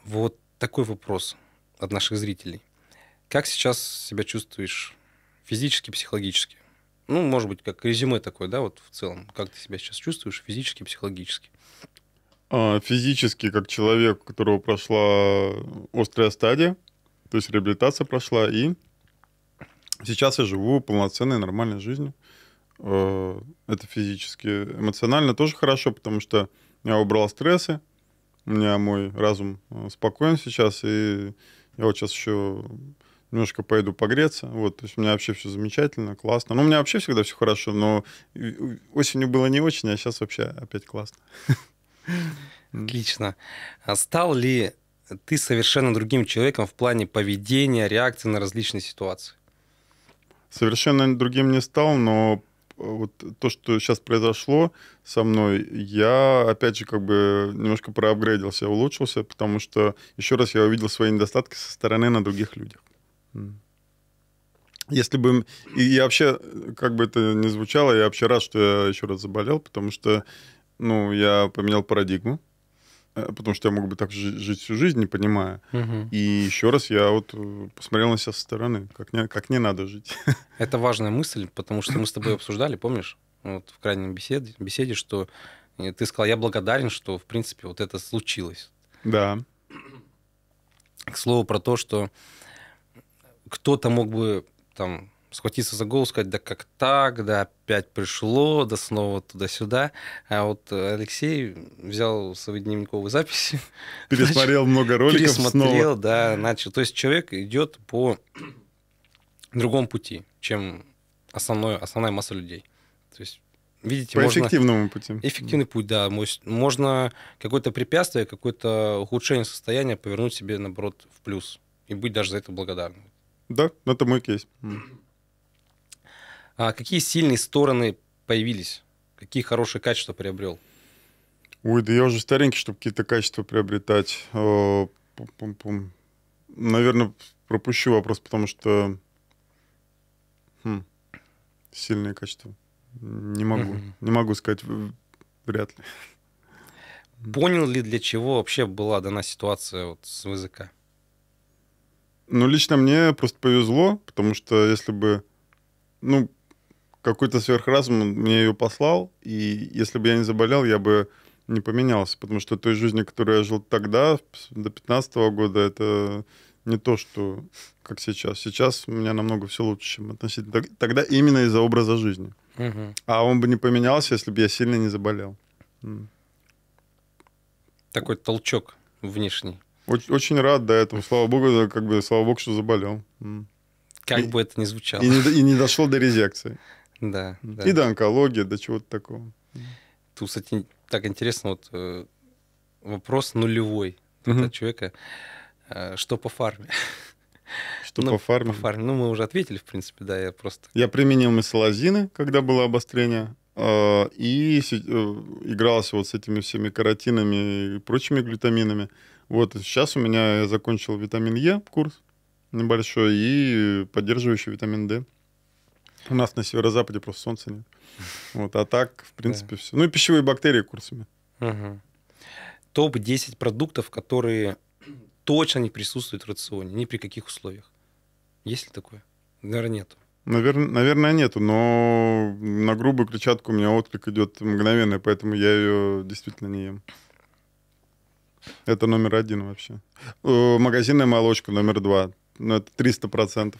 Вот такой вопрос от наших зрителей. Как сейчас себя чувствуешь физически, психологически? Ну, может быть, как резюме такое, да, вот в целом. Как ты себя сейчас чувствуешь физически, психологически? А, физически как человек, у которого прошла острая стадия, то есть реабилитация прошла, и сейчас я живу полноценной нормальной жизнью. А, это физически. Эмоционально тоже хорошо, потому что я убрал стрессы, у меня мой разум а, спокоен сейчас, и я вот сейчас еще немножко поеду погреться. Вот, то есть у меня вообще все замечательно, классно. Ну, у меня вообще всегда все хорошо, но осенью было не очень, а сейчас вообще опять классно. <laughs> Отлично. А стал ли ты совершенно другим человеком в плане поведения, реакции на различные ситуации? Совершенно другим не стал, но э, вот то, что сейчас произошло со мной, я, опять же, как бы немножко проапгрейдился, улучшился, потому что, еще раз, я увидел свои недостатки со стороны на других людях. Если бы... И я вообще, как бы это ни звучало, я вообще рад, что я еще раз заболел, потому что ну, я поменял парадигму, э, потому что я мог бы так жить всю жизнь, не понимая. Угу. И еще раз я вот э, посмотрел на себя со стороны, как не, как не надо жить. <laughs> Это важная мысль, потому что мы с тобой обсуждали, помнишь, вот в крайнем беседе, беседе, что э, ты сказал, я благодарен, что, в принципе, вот это случилось. Да. К слову про то, что кто-то мог бы там схватиться за голову, сказать, да как так, да опять пришло, да снова туда-сюда. А вот Алексей взял свои дневниковые записи. <laughs> Пересмотрел начал, много роликов Пересмотрел, снова. да, начал. То есть человек идет по другому пути, чем основной, основная масса людей. То есть Видите, по можно... эффективному пути. Эффективный путь, да. Можно какое-то препятствие, какое-то ухудшение состояния повернуть себе, наоборот, в плюс. И быть даже за это благодарным. Да, это мой кейс. А какие сильные стороны появились? Какие хорошие качества приобрел? Ой, да я уже старенький, чтобы какие-то качества приобретать. Э, Наверное, пропущу вопрос, потому что хм. сильные качества. Не могу. Угу. Не могу сказать. Вряд ли. Понял ли, для чего вообще была дана ситуация вот с языка? Ну, лично мне просто повезло, потому что если бы... Ну, какой-то сверхразум мне ее послал, и если бы я не заболел, я бы не поменялся, потому что той жизни, которую я жил тогда, до 15 года, это не то, что как сейчас. Сейчас у меня намного все лучше, чем относительно тогда именно из-за образа жизни. Угу. А он бы не поменялся, если бы я сильно не заболел. Такой толчок внешний. Очень, очень рад до этого. Слава богу, как бы слава богу, что заболел. Как и, бы это ни звучало. И не, и не дошел до резекции. Да, да. И до онкологии, до чего-то такого. Тут, кстати, так интересно, вот э, вопрос нулевой угу. от человека. Э, что по фарме? Что ну, по фарме? По фарме. Ну, мы уже ответили, в принципе, да, я просто... Я применил месалозины, когда было обострение, э, и игрался вот с этими всеми каротинами и прочими глютаминами. Вот сейчас у меня я закончил витамин Е курс небольшой и поддерживающий витамин D. У нас на северо-западе просто солнца нет. <laughs> Вот, а так, в принципе, все. Ну и пищевые бактерии курсами. Угу. Топ-10 продуктов, которые точно не присутствуют в рационе, ни при каких условиях. Есть ли такое? Наверное, нету. Наверное, наверное, нету, но на грубую клетчатку у меня отклик идет мгновенно, поэтому я ее действительно не ем. Это номер один вообще. Э, магазинная молочка номер два. Ну, это 300%.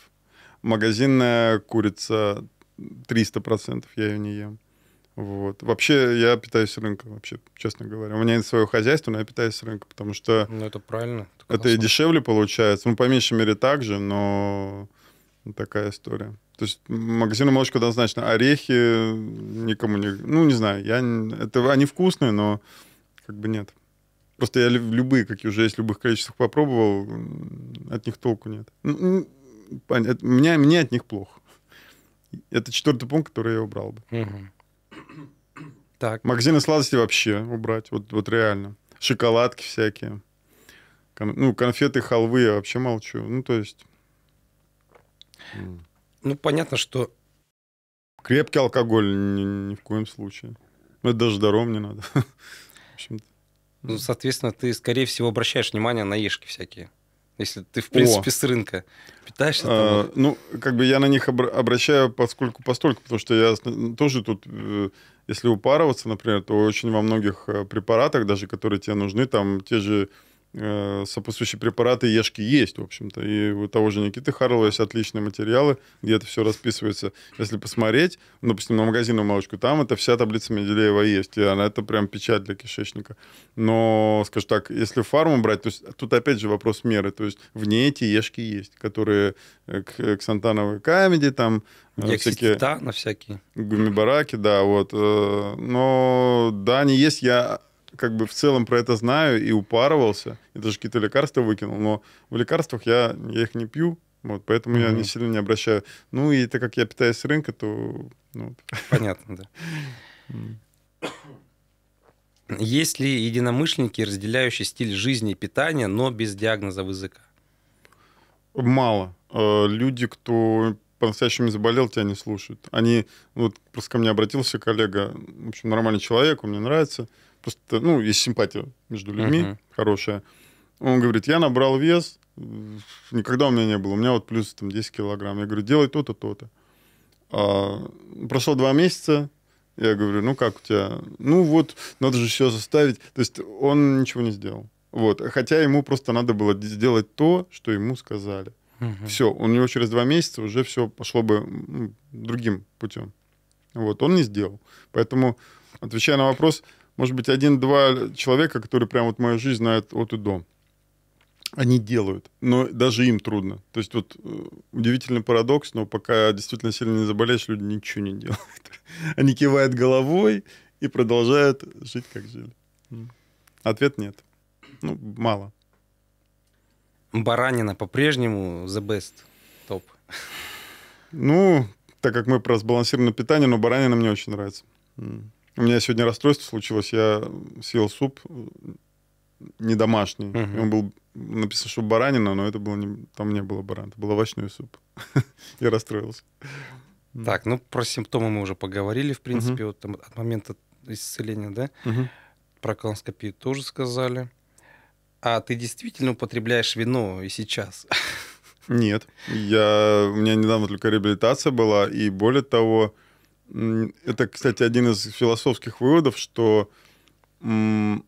Магазинная курица 300%, я ее не ем. Вот. Вообще, я питаюсь рынка, вообще, честно говоря. У меня нет своего хозяйства, но я питаюсь рынка, потому что... Ну, это правильно. Это, это и дешевле получается. Ну, по меньшей мере, так же, но такая история. То есть магазины молочка однозначно. Орехи никому не... Ну, не знаю, я... это они вкусные, но как бы нет. Просто я любые, какие уже есть, любых количествах попробовал, от них толку нет понятно, мне, мне от них плохо. Это четвертый пункт, который я убрал бы. Так. Магазины сладостей вообще убрать, вот, вот реально. Шоколадки всякие. Кон- ну, конфеты, халвы я вообще молчу. Ну, то есть... Ну, понятно, что... Крепкий алкоголь ни, ни в коем случае. Ну, это даже даром не надо. <laughs> Ну, соответственно, ты, скорее всего, обращаешь внимание на ешки всякие если ты, в принципе, О. с рынка питаешься? А, ну, как бы я на них обра- обращаю поскольку постольку, потому что я тоже тут, э, если упарываться, например, то очень во многих э, препаратах, даже которые тебе нужны, там те же Э, сопутствующие препараты Ешки есть, в общем-то. И у того же Никиты Харлова есть отличные материалы, где это все расписывается. Если посмотреть, ну, допустим, на магазинную молочку, там это вся таблица Менделеева есть, и она это прям печать для кишечника. Но, скажем так, если фарму брать, то есть тут опять же вопрос меры, то есть в ней эти Ешки есть, которые э, к, э, к Сантановой камеди, там всякие... на всякие. Гумибараки, да, вот. Но да, они есть. Я как бы в целом про это знаю и упарывался, и даже какие-то лекарства выкинул, но в лекарствах я, я их не пью, вот, поэтому mm-hmm. я не сильно не обращаю. Ну и так как я питаюсь с рынка, то... Ну, Понятно, да. Есть ли единомышленники, разделяющие стиль жизни и питания, но без диагноза языка? Мало. Э, люди, кто по-настоящему заболел, тебя не слушают. Они... Вот просто ко мне обратился коллега, в общем, нормальный человек, он мне нравится. Просто, ну, есть симпатия между людьми uh-huh. хорошая. Он говорит, я набрал вес, никогда у меня не было, у меня вот плюс там 10 килограмм. Я говорю, делай то-то, то-то. А, прошло два месяца, я говорю, ну как у тебя? Ну вот, надо же все заставить. То есть он ничего не сделал. Вот. Хотя ему просто надо было сделать то, что ему сказали. Угу. Все, у него через два месяца уже все пошло бы другим путем. Вот, он не сделал. Поэтому, отвечая на вопрос, может быть, один-два человека, которые прям вот мою жизнь знают от и до. Они делают, но даже им трудно. То есть вот э, удивительный парадокс, но пока действительно сильно не заболеешь, люди ничего не делают. <laughs> Они кивают головой и продолжают жить, как жили. Ответ нет. Ну, мало. Баранина по-прежнему the best топ. Ну, так как мы про сбалансированное питание, но баранина мне очень нравится. У меня сегодня расстройство случилось, я съел суп э, не домашний. Угу. Он был написано, что баранина, но это было не, там не было барана, это был овощной суп. <laughs> я расстроился. Так, ну про симптомы мы уже поговорили, в принципе, угу. вот от момента исцеления, да? Угу. Про колоноскопию тоже сказали. А ты действительно употребляешь вино и сейчас? <laughs> Нет. Я... У меня недавно только реабилитация была, и более того, это, кстати, один из философских выводов, что, скажем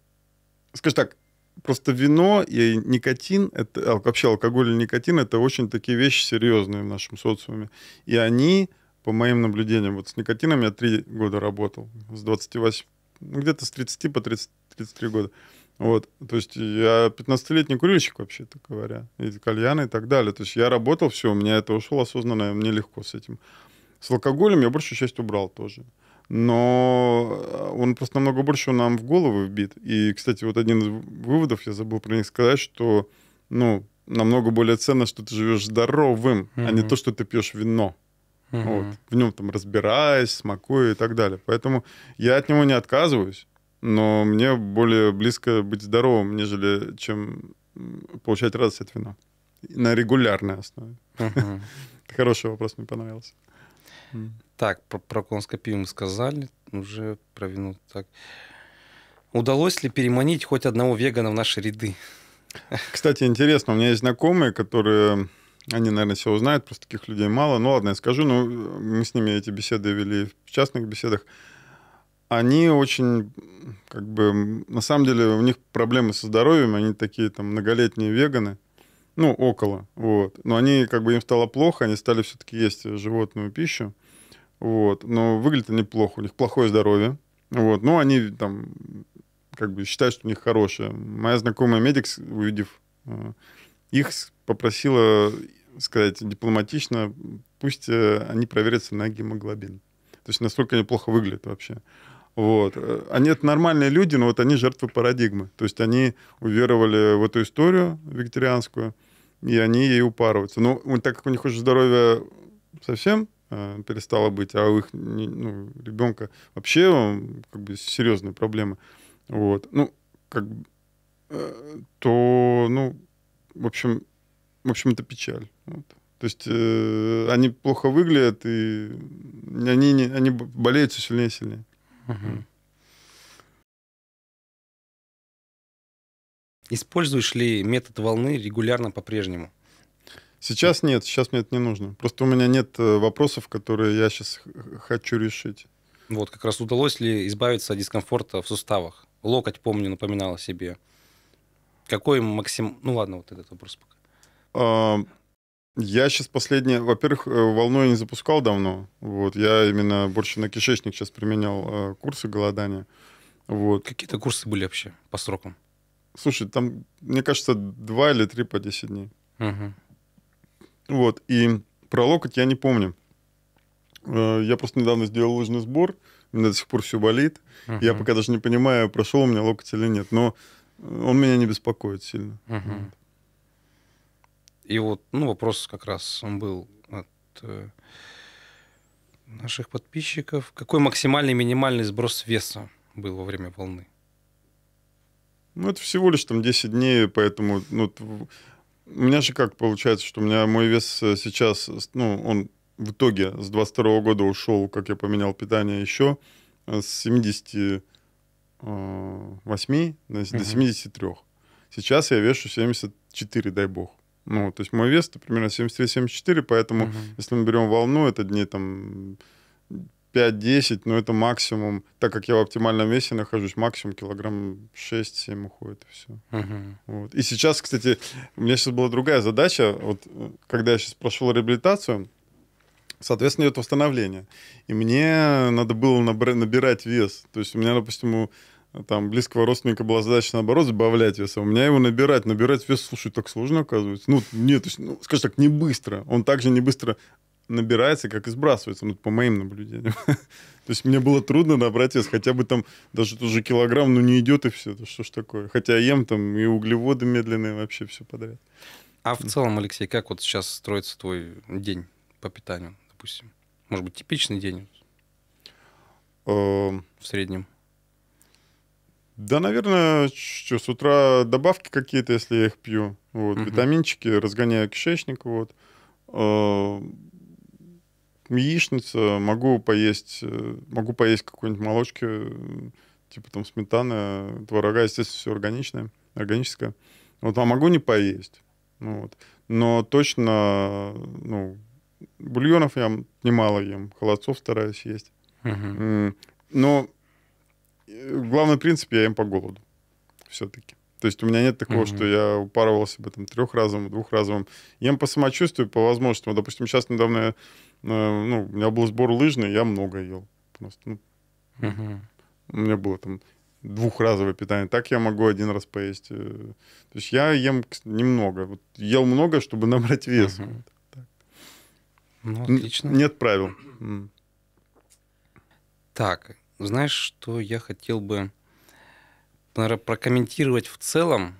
так, просто вино и никотин, это, а, вообще алкоголь и никотин, это очень такие вещи серьезные в нашем социуме. И они, по моим наблюдениям, вот с никотином я три года работал, с 28, ну, где-то с 30 по 30, 33 года. Вот, то есть я 15-летний курильщик, вообще-то говоря, и кальяны и так далее. То есть я работал, все, у меня это ушло осознанно, мне легко с этим. С алкоголем я большую часть убрал тоже. Но э, он просто намного больше нам в голову вбит. И, кстати, вот один из выводов, я забыл про них сказать, что, ну, намного более ценно, что ты живешь здоровым, mm-hmm. а не то, что ты пьешь вино. Mm-hmm. Вот. В нем там разбираясь, смакую и так далее. Поэтому я от него не отказываюсь, но мне более близко быть здоровым, нежели чем получать радость от вина. На регулярной основе. Mm-hmm. <laughs> Хороший вопрос, мне понравился. Так, про, про конскопию мы сказали, уже про вино так. Удалось ли переманить хоть одного вегана в наши ряды? Кстати, интересно, у меня есть знакомые, которые они, наверное, все узнают, просто таких людей мало. Ну ладно, я скажу, но ну, мы с ними эти беседы вели в частных беседах. Они очень, как бы, на самом деле у них проблемы со здоровьем, они такие там многолетние веганы, ну около, вот. Но они, как бы, им стало плохо, они стали все-таки есть животную пищу. Вот. Но выглядят они плохо, у них плохое здоровье. Вот. Но ну, они там как бы считают, что у них хорошее. Моя знакомая медик, увидев э, их, попросила сказать дипломатично, пусть э, они проверятся на гемоглобин. То есть настолько они плохо выглядят вообще. Вот. Э, они это нормальные люди, но вот они жертвы парадигмы. То есть они уверовали в эту историю вегетарианскую, и они ей упарываются. Но так как у них уже здоровье совсем Э, перестала быть, а у их ну, ребенка вообще как бы серьезные проблемы, вот, ну, как бы, э, то, ну, в общем, в общем, это печаль. Вот. То есть э, они плохо выглядят, и они, не, они болеют все сильнее и сильнее. Угу. Используешь ли метод волны регулярно по-прежнему? Сейчас нет, сейчас мне это не нужно. Просто у меня нет э, вопросов, которые я сейчас хочу решить. Вот, как раз удалось ли избавиться от дискомфорта в суставах? Локоть, помню, напоминал о себе. Какой максим... Ну ладно, вот этот вопрос пока. А, я сейчас последнее... Во-первых, э, волну я не запускал давно. Вот, я именно больше на кишечник сейчас применял э, курсы голодания. Вот. Какие-то курсы были вообще по срокам? Слушай, там, мне кажется, два или три по 10 дней. Угу. Вот, и про локоть я не помню. Э, я просто недавно сделал лыжный сбор, у меня до сих пор все болит. Uh-huh. Я пока даже не понимаю, прошел у меня локоть или нет, но он меня не беспокоит сильно. Uh-huh. И вот, ну, вопрос как раз он был от э, наших подписчиков. Какой максимальный минимальный сброс веса был во время волны? Ну, это всего лишь там 10 дней, поэтому ну, у меня же как получается, что у меня мой вес э, сейчас, э, ну, он в итоге с 22 -го года ушел, как я поменял питание еще, э, с 78 uh-huh. до 73. Сейчас я вешу 74, дай бог. Ну, то есть мой вес, это примерно 73-74, поэтому, uh-huh. если мы берем волну, это дней там 5-10, но это максимум, так как я в оптимальном весе нахожусь, максимум килограмм 6-7 уходит, и все. Угу. Вот. И сейчас, кстати, у меня сейчас была другая задача, вот, э, когда я сейчас прошел реабилитацию, соответственно, идет восстановление. И мне надо было набирать вес. То есть у меня, допустим, у там близкого родственника была задача, наоборот, добавлять вес, а у меня его набирать. Набирать вес, слушай, так сложно оказывается. Ну, нет, то есть, ну, скажем так, не быстро. Он также не быстро набирается, как и сбрасывается, ну, по моим наблюдениям. <laughs> То есть мне было трудно набрать вес, хотя бы там даже тот килограмм, ну не идет и все, да что ж такое. Хотя ем там и углеводы медленные, вообще все подряд. А в целом, Алексей, как вот сейчас строится твой день по питанию, допустим? Может быть, типичный день эм. в среднем? Да, наверное, что, с утра добавки какие-то, если я их пью. Вот, угу. Витаминчики, разгоняю кишечник. Вот. Э, яичница, могу поесть, э, могу поесть какой-нибудь молочки, э, типа там сметаны, э, творога, естественно, все органичное, органическое. Вот, а могу не поесть. Ну вот. Но точно, ну, бульонов я немало ем, холодцов стараюсь есть. Угу. Но главный принцип я ем по голоду все-таки. То есть у меня нет такого, mm-hmm. что я упарывался бы там трехразовым, двухразовым. Ем по самочувствию, по возможностям. Допустим, сейчас недавно я, э, ну, у меня был сбор лыжный, я много ел. Просто, ну, mm-hmm. У меня было там двухразовое питание. Так я могу один раз поесть. Э. То есть я ем немного. Вот ел много, чтобы <laughs> набрать вес. Угу. Так. Ну, отлично. Н- нет правил. Так, знаешь, что я хотел бы наверное, прокомментировать в целом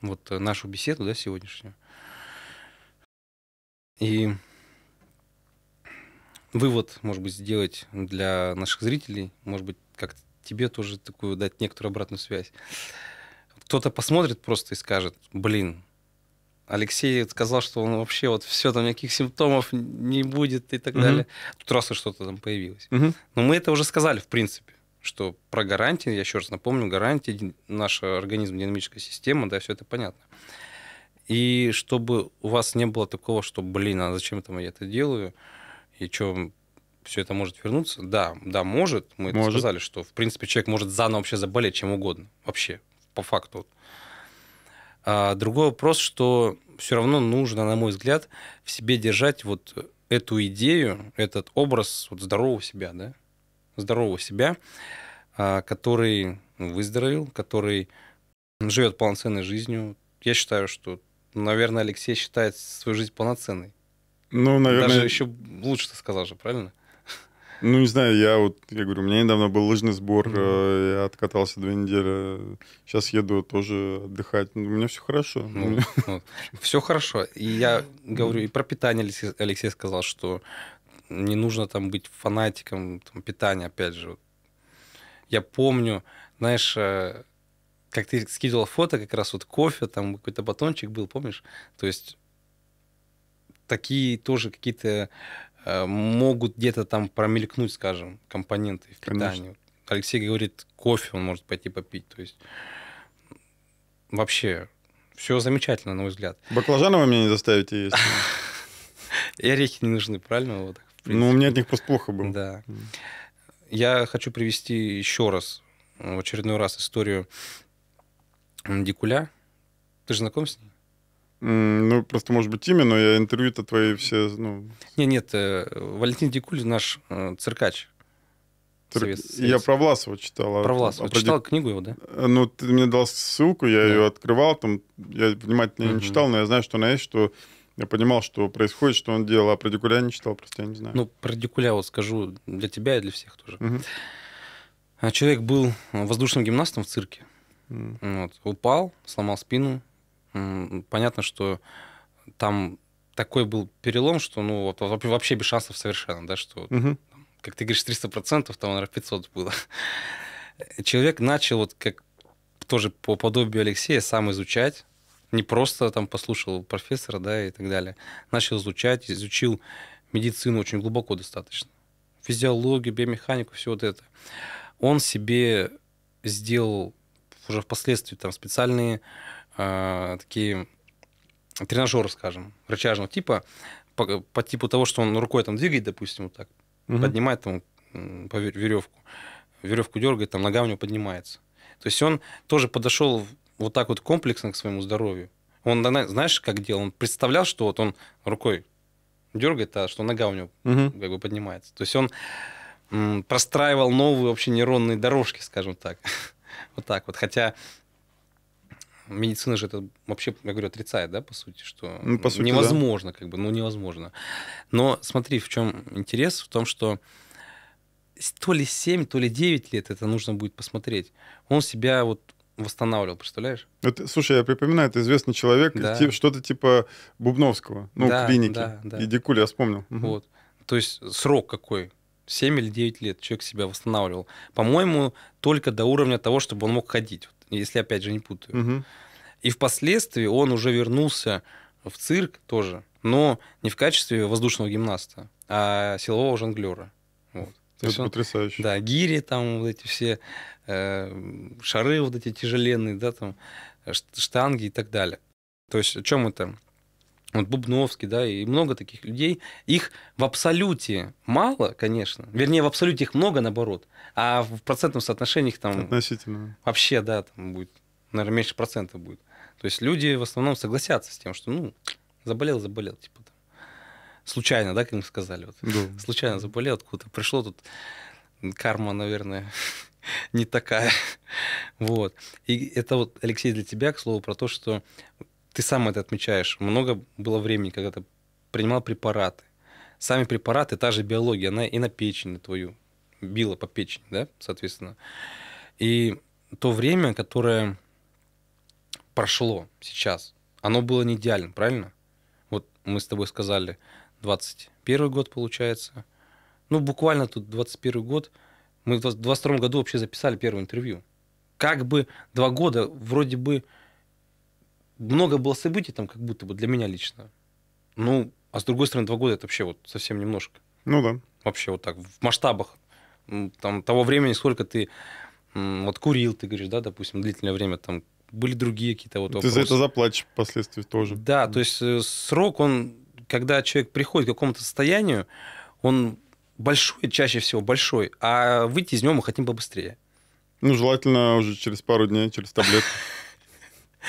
вот э, нашу беседу да, сегодняшнюю. И вывод, может быть, сделать для наших зрителей, может быть, как тебе тоже такую дать некоторую обратную связь. Кто-то посмотрит просто и скажет, блин, Алексей сказал, что он вообще вот все, там никаких симптомов не будет и так угу. далее. Тут раз что-то там появилось. Угу. Но мы это уже сказали, в принципе что про гарантии, я еще раз напомню, гарантии, наш организм, динамическая система, да, все это понятно. И чтобы у вас не было такого, что, блин, а зачем это я это делаю, и что, все это может вернуться? Да, да, может. Мы может. сказали, что, в принципе, человек может заново вообще заболеть чем угодно, вообще, по факту. А другой вопрос, что все равно нужно, на мой взгляд, в себе держать вот эту идею, этот образ вот здорового себя, да, здорового себя, а, который ну, выздоровел, который живет полноценной жизнью. Я считаю, что, наверное, Алексей считает свою жизнь полноценной. Ну, наверное... Даже еще лучше ты сказал же, правильно? Ну, не знаю, я вот, я говорю, у меня недавно был лыжный сбор, mm-hmm. я откатался две недели, сейчас еду тоже отдыхать, у меня все хорошо. Ну, меня... Вот. Все хорошо, и я говорю, и про питание Алексей сказал, что не нужно там быть фанатиком там, питания, опять же. Я помню, знаешь, э, как ты скидывал фото, как раз вот кофе, там какой-то батончик был, помнишь? То есть такие тоже какие-то э, могут где-то там промелькнуть, скажем, компоненты в питании. Конечно. Алексей говорит, кофе он может пойти попить. То есть вообще все замечательно, на мой взгляд. Баклажаны вы меня не заставите есть. <laughs> И орехи не нужны, правильно? Вот принципе. Ну, у меня от них просто плохо было. Да. Я хочу привести еще раз, э, в очередной раз, историю Дикуля. Ты же знаком с ним? Ну, просто, может быть, имя, но я интервью-то твои все... Ну... Не, нет, э, Валентин Дикуль наш э, циркач. Совет, совет. Я про Власова читал. Про Власова. А про читал Дик... книгу его, да? Ну, ты мне дал ссылку, я да. ее открывал, там, я внимательно угу. не читал, но я знаю, что она есть, что я понимал, что происходит, что он делал, а про Дикуля не читал, просто я не знаю. Ну, про Дикуля вот скажу для тебя и для всех тоже. Угу. Человек был воздушным гимнастом в цирке. Угу. Вот, упал, сломал спину. Понятно, что там такой был перелом, что ну вообще без шансов совершенно, да, что, угу. как ты говоришь, 300%, там, наверное, 500 было. Человек начал вот как тоже по подобию Алексея сам изучать не просто там послушал профессора, да, и так далее. Начал изучать, изучил медицину очень глубоко достаточно. Физиологию, биомеханику, все вот это. Он себе сделал уже впоследствии там специальные э, такие тренажеры, скажем, рычажного типа, по, по типу того, что он рукой там двигает, допустим, вот так, угу. поднимает там по веревку, веревку дергает, там нога у него поднимается. То есть он тоже подошел вот так вот комплексно к своему здоровью. Он, знаешь, как делал? Он представлял, что вот он рукой дергает, а что нога у него угу. как бы поднимается. То есть он простраивал новые вообще нейронные дорожки, скажем так. <laughs> вот так вот. Хотя медицина же это вообще, я говорю, отрицает, да, по сути, что ну, по сути, невозможно, да. как бы, ну невозможно. Но смотри, в чем интерес, в том, что то ли 7, то ли 9 лет, это нужно будет посмотреть. Он себя вот восстанавливал, представляешь? Это, слушай, я припоминаю, это известный человек, да. тип, что-то типа Бубновского, ну, да, клиники. Да, да. И Дикуля, я вспомнил. Вот. То есть срок какой? 7 или 9 лет человек себя восстанавливал. По-моему, только до уровня того, чтобы он мог ходить, если опять же не путаю. Угу. И впоследствии он уже вернулся в цирк тоже, но не в качестве воздушного гимнаста, а силового жонглера. Вот. То это потрясающе. Да, гири там вот эти все, э, шары вот эти тяжеленные, да, там, штанги и так далее. То есть о чем это? Вот Бубновский, да, и много таких людей. Их в абсолюте мало, конечно. Вернее, в абсолюте их много, наоборот. А в процентном соотношении их там... Относительно. Вообще, да, там будет, наверное, меньше процентов будет. То есть люди в основном согласятся с тем, что, ну, заболел, заболел, типа, случайно, да, как мы сказали, вот. да. случайно заболел откуда-то, пришло тут карма, наверное, <laughs> не такая, вот. И это вот, Алексей, для тебя, к слову, про то, что ты сам это отмечаешь. Много было времени, когда ты принимал препараты. Сами препараты, та же биология, она и на печень твою била по печени, да, соответственно. И то время, которое прошло сейчас, оно было не идеальным, правильно? Вот мы с тобой сказали, 21 год получается. Ну, буквально тут 21 год. Мы в 22 году вообще записали первое интервью. Как бы два года, вроде бы, много было событий там, как будто бы для меня лично. Ну, а с другой стороны, два года это вообще вот совсем немножко. Ну да. Вообще вот так, в масштабах там, того времени, сколько ты вот курил, ты говоришь, да, допустим, длительное время там были другие какие-то вот вопросы. Ты за это заплачешь впоследствии тоже. Да, то есть э, срок, он когда человек приходит к какому-то состоянию, он большой, чаще всего большой, а выйти из него мы хотим побыстрее. Ну, желательно уже через пару дней, через таблетку. <laughs>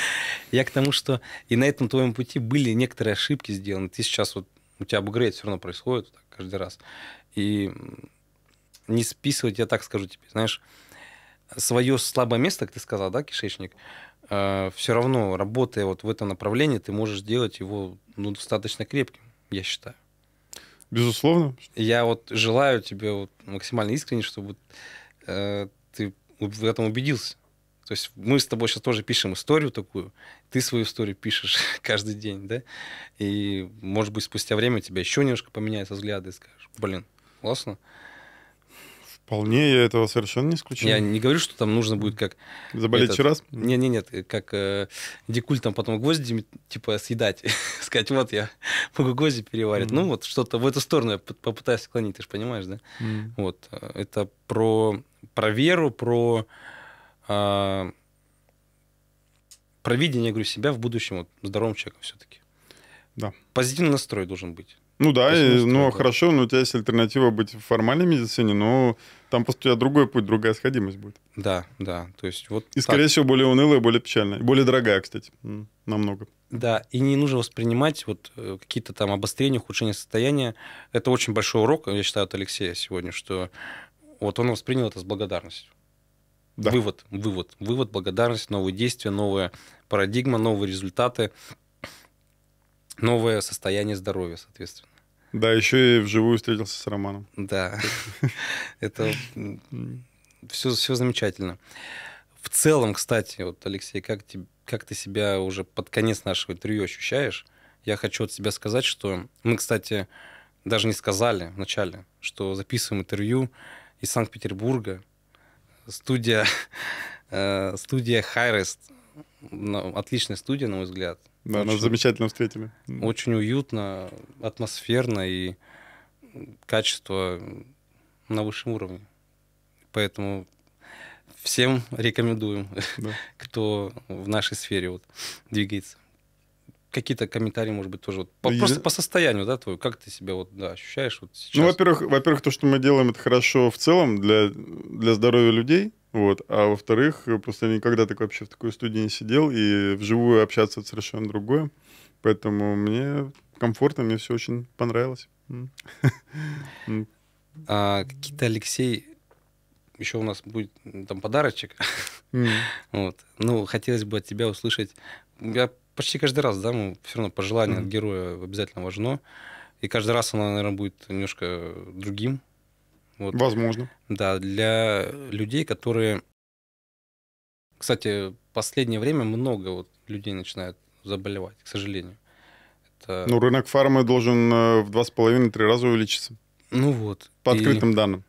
Я к тому, что и на этом твоем пути были некоторые ошибки сделаны. Ты сейчас вот у тебя апгрейд все равно происходит каждый раз. И не списывать, я так скажу тебе, знаешь, свое слабое место, как ты сказал, да, кишечник, а, все равно, работая вот в этом направлении, ты можешь сделать его ну, достаточно крепким, я считаю. Безусловно. Я вот желаю тебе вот максимально искренне, чтобы э, ты в этом убедился. То есть мы с тобой сейчас тоже пишем историю такую, ты свою историю пишешь <laughs> каждый день, да? И, может быть, спустя время у тебя еще немножко поменяются взгляды и скажешь, блин, классно. Вполне, я этого совершенно не исключаю. Я не говорю, что там нужно будет как... Заболеть этот, раз? Нет, нет, нет, как э, дикуль там потом гвозди, типа, съедать. <laughs> Сказать, вот я могу гвозди переварить. Mm-hmm. Ну, вот что-то в эту сторону я попытаюсь склонить, ты же понимаешь, да? Mm-hmm. Вот. Э, это про, про веру, про... Э, про видение, я говорю, себя в будущем вот, здоровым человеком все-таки. Да. Позитивный настрой должен быть. Ну да, и, ну хорошо, но ну, у тебя есть альтернатива быть в формальной медицине, но там просто у тебя другой путь, другая сходимость будет. Да, да, то есть вот. И так. скорее всего более унылая, более печальная, более дорогая, кстати, намного. Да, и не нужно воспринимать вот э, какие-то там обострения, ухудшения состояния. Это очень большой урок, я считаю, от Алексея сегодня, что вот он воспринял это с благодарностью. Да. Вывод, вывод, вывод, благодарность, новые действия, новая парадигма, новые результаты новое состояние здоровья, соответственно. Да, еще и вживую встретился с Романом. Да, <laughs> это все, все замечательно. В целом, кстати, вот, Алексей, как, тебе, как ты себя уже под конец нашего интервью ощущаешь? Я хочу от тебя сказать, что мы, кстати, даже не сказали вначале, что записываем интервью из Санкт-Петербурга. Студия, <laughs> э, студия Хайрест, ну, отличная студия, на мой взгляд. Да, очень, нас замечательно встретили. Очень уютно, атмосферно и качество на высшем уровне. Поэтому всем рекомендуем, да. <laughs> кто в нашей сфере вот, двигается какие-то комментарии, может быть, тоже вот, по, и... просто по состоянию, да, твою, как ты себя вот да, ощущаешь вот ну, сейчас? Ну, во-первых, во-первых, то, что мы делаем, это хорошо в целом для для здоровья людей, вот, а во-вторых, просто я никогда так вообще в такой студии не сидел и вживую общаться это совершенно другое, поэтому мне комфортно, мне все очень понравилось. <laughs> А, какие-то Алексей еще у нас будет там подарочек. Mm. <laughs> вот. Ну, хотелось бы от тебя услышать. Я почти каждый раз, да, мы все равно пожелание mm-hmm. от героя обязательно важно. И каждый раз оно, наверное, будет немножко другим. Вот. Возможно. Да, для людей, которые... Кстати, в последнее время много вот людей начинают заболевать, к сожалению. Это... Ну, рынок фармы должен э, в 2,5-3 раза увеличиться. Ну вот. По открытым И... данным.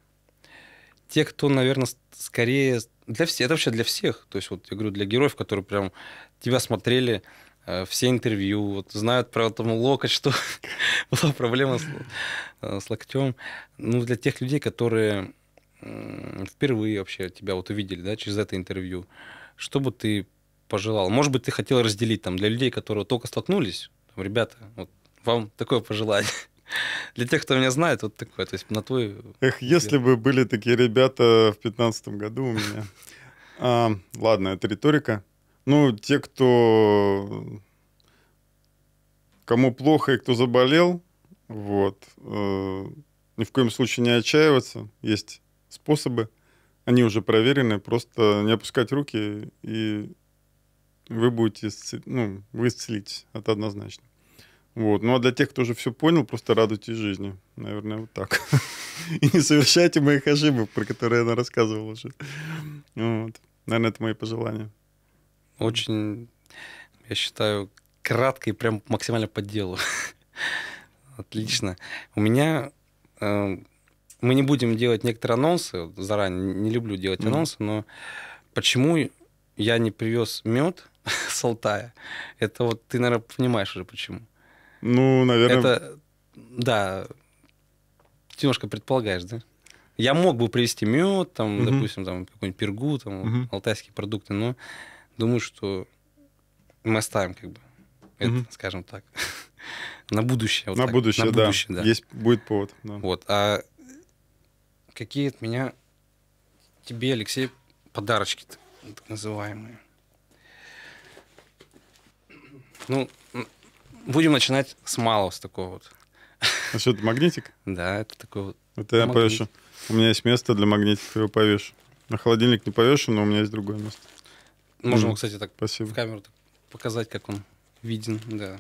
Те, кто, наверное, скорее... Для всех, это вообще для всех. То есть вот я говорю, для героев, которые прям тебя смотрели, Э, все интервью, вот, знают про там, локоть, что <laughs> была проблема с, э, с локтем. Ну, для тех людей, которые впервые вообще тебя вот увидели, да, через это интервью, что бы ты пожелал? Может быть, ты хотел разделить там для людей, которые только столкнулись, там, ребята, вот вам такое пожелание. <laughs> Для тех, кто меня знает, вот такое. То есть на твой... Эх, если бы были такие ребята в пятнадцатом году у меня. А, ладно, это риторика. Ну, те, кто кому плохо и кто заболел, вот, э, ни в коем случае не отчаиваться. Есть способы, они уже проверены, просто не опускать руки, и вы будете, исцелить, ну, вы исцелитесь, это однозначно. Вот. Ну а для тех, кто уже все понял, просто радуйтесь жизни. Наверное, вот так. <laughs> И не совершайте моих ошибок, про которые я рассказывал уже. Наверное, это мои пожелания очень, я считаю, кратко и прям максимально по делу. <laughs> Отлично. У меня... Э, мы не будем делать некоторые анонсы, заранее не люблю делать mm-hmm. анонсы, но почему я не привез мед <laughs> с Алтая? Это вот ты, наверное, понимаешь уже почему. Ну, наверное... Это, да, ты немножко предполагаешь, да? Я мог бы привезти мед, там, mm-hmm. допустим, там какой-нибудь пергу, там, mm-hmm. алтайские продукты, но думаю, что мы оставим как бы это, угу. скажем так, <laughs> на будущее. Вот на так. будущее, на да. будущее, да. Есть будет повод. Да. Вот. А какие от меня тебе, Алексей, подарочки так называемые? Ну, будем начинать с малого, с такого вот. А что, это магнитик? <laughs> Да, это такой вот. Это я повешу. У меня есть место для магнитика, его повешу. На холодильник не повешу, но у меня есть другое место. Можем, кстати, так Спасибо. в камеру так показать, как он виден, да.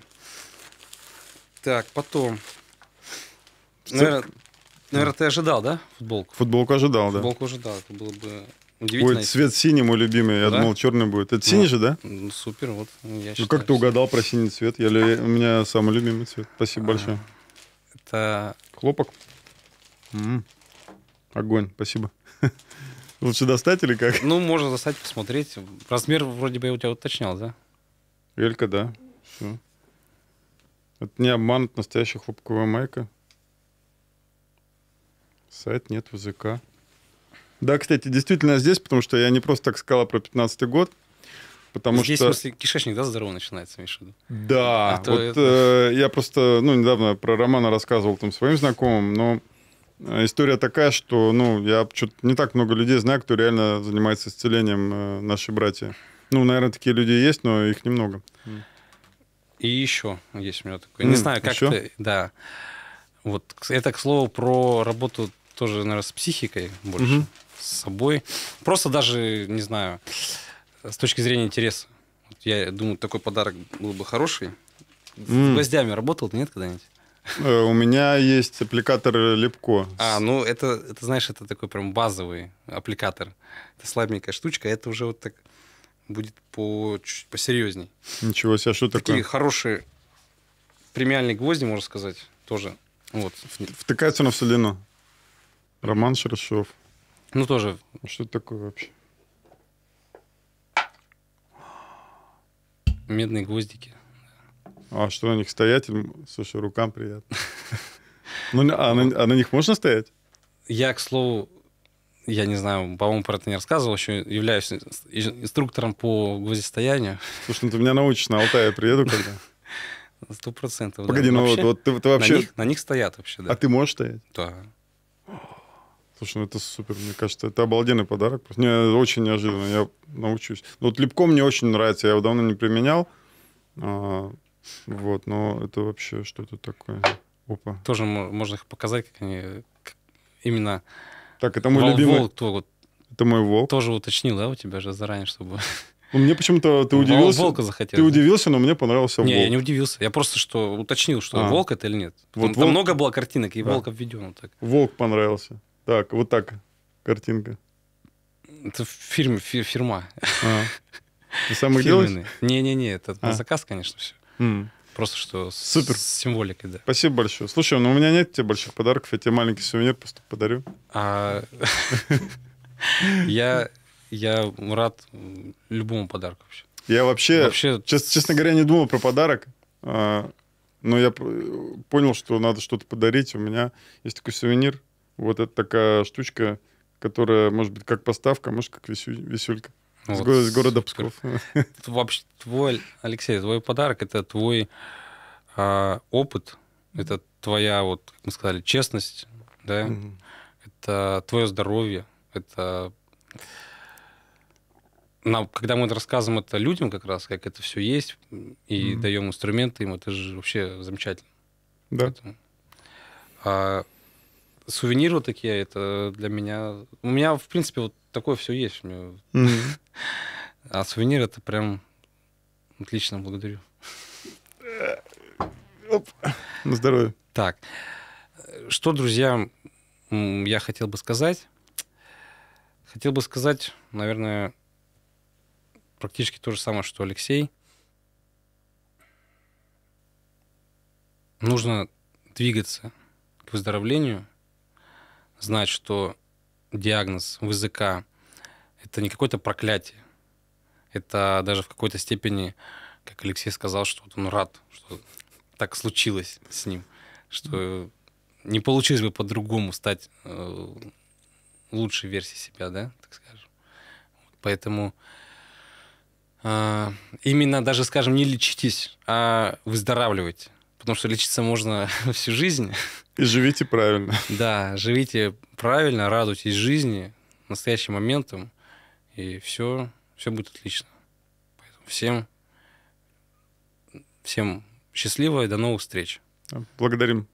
Так, потом. Наверное, наверное, ты ожидал, да, футболку? Футболку ожидал, да. Футболку ожидал, это было бы удивительно. Ой, цвет синий мой любимый, я да? думал, черный будет. Это синий ну, же, да? Ну, супер, вот. Я ну, как ты угадал про синий цвет? Я, у меня самый любимый цвет. Спасибо а, большое. Это... Хлопок. М-м. Огонь, спасибо. <laughs> Лучше достать или как? Ну, можно достать, посмотреть. Размер вроде бы я у тебя уточнял, да? Элька, да. Все. Это не обман обманут настоящая хлопковая майка. Сайт нет языка. Да, кстати, действительно здесь, потому что я не просто так сказала про 15 год. Потому Здесь, что... в смысле, кишечник, да, здорово начинается, Миша? Да, а вот это... э, я просто, ну, недавно про Романа рассказывал там своим знакомым, но Э, история такая, что, ну, я что-то не так много людей знаю, кто реально занимается исцелением э, наши братья. Ну, наверное, такие люди есть, но их немного. И еще есть у меня такое. Не mm, знаю, как еще? ты, да. Вот это, к слову, про работу тоже, наверное, с психикой больше, mm-hmm. с собой. Просто даже, не знаю, с точки зрения интереса. Я думаю, такой подарок был бы хороший. Mm. С гвоздями работал ты, нет, когда-нибудь? Э, у меня есть аппликатор Лепко. А, ну это, это знаешь, это такой прям базовый аппликатор. Это слабенькая штучка, это уже вот так будет по чуть посерьезней. Ничего себе, а что такое? Такие хорошие премиальные гвозди, можно сказать, тоже. Вот. Втыкается на в Роман Шершов. Ну тоже. А что это такое вообще? Медные гвоздики. А что на них стоять? Слушай, рукам приятно. Ну, а, а на, них можно стоять? Я, к слову, я не знаю, по-моему, про это не рассказывал, еще являюсь инструктором по гвоздистоянию. Слушай, ну ты меня научишь, на Алтай я приеду когда? Сто процентов. Погоди, ну вот ты, вообще... На них, стоят вообще, да. А ты можешь стоять? Да. Слушай, ну это супер, мне кажется, это обалденный подарок. Мне очень неожиданно, я научусь. Ну, вот лепко мне очень нравится, я его давно не применял. А, вот, но это вообще что-то такое. Опа. Тоже можно их показать, как они как именно... Так, это мой Вол, любимый... Волк, то, вот, это мой волк. Тоже уточнил, да, у тебя же заранее, чтобы... Ну, мне почему-то ты удивился. Волка захотел. Ты удивился, но мне понравился не, волк. Не, я не удивился. Я просто что уточнил, что а. волк это или нет. Потому, вот там волк... много было картинок, и да. волк обведен. Вот так. Волк понравился. Так, вот так картинка. Это фильм, фирма. А. Ты сам их делаешь? Не-не-не, это а. на заказ, конечно, все. Mm. Просто что Супер. с символикой, да. Спасибо большое. Слушай, ну у меня нет тебе больших подарков, я тебе маленький сувенир просто подарю. А, <laughs> я я рад любому подарку вообще. Я вообще, Честно, говоря, не думал про подарок, а, но я понял, что надо что-то подарить. У меня есть такой сувенир. Вот это такая штучка, которая может быть как поставка, может как висю... Ну вот, с, с города Псков. <laughs> Вообще, твой, Алексей, твой подарок — это твой а, опыт, это твоя, вот, как мы сказали, честность, да, угу. это твое здоровье, это... Нам, когда мы рассказываем это людям как раз, как это все есть, и угу. даем инструменты им, это же вообще замечательно. Да. Поэтому, а, сувениры вот такие, это для меня... У меня, в принципе, вот такое все есть. Mm-hmm. А сувенир это прям отлично, благодарю. Оп. На здоровье. Так, что, друзья, я хотел бы сказать? Хотел бы сказать, наверное, практически то же самое, что Алексей. Нужно двигаться к выздоровлению – знать, что диагноз в ВЗК — это не какое-то проклятие. Это даже в какой-то степени, как Алексей сказал, что вот он рад, что так случилось с ним, что не получилось бы по-другому стать э, лучшей версией себя, да, так скажем. Поэтому э, именно даже, скажем, не лечитесь, а выздоравливайте потому что лечиться можно <laughs> всю жизнь. И живите правильно. Да, живите правильно, радуйтесь жизни, настоящим моментом, и все, все будет отлично. Поэтому всем, всем счастливо и до новых встреч. Благодарим.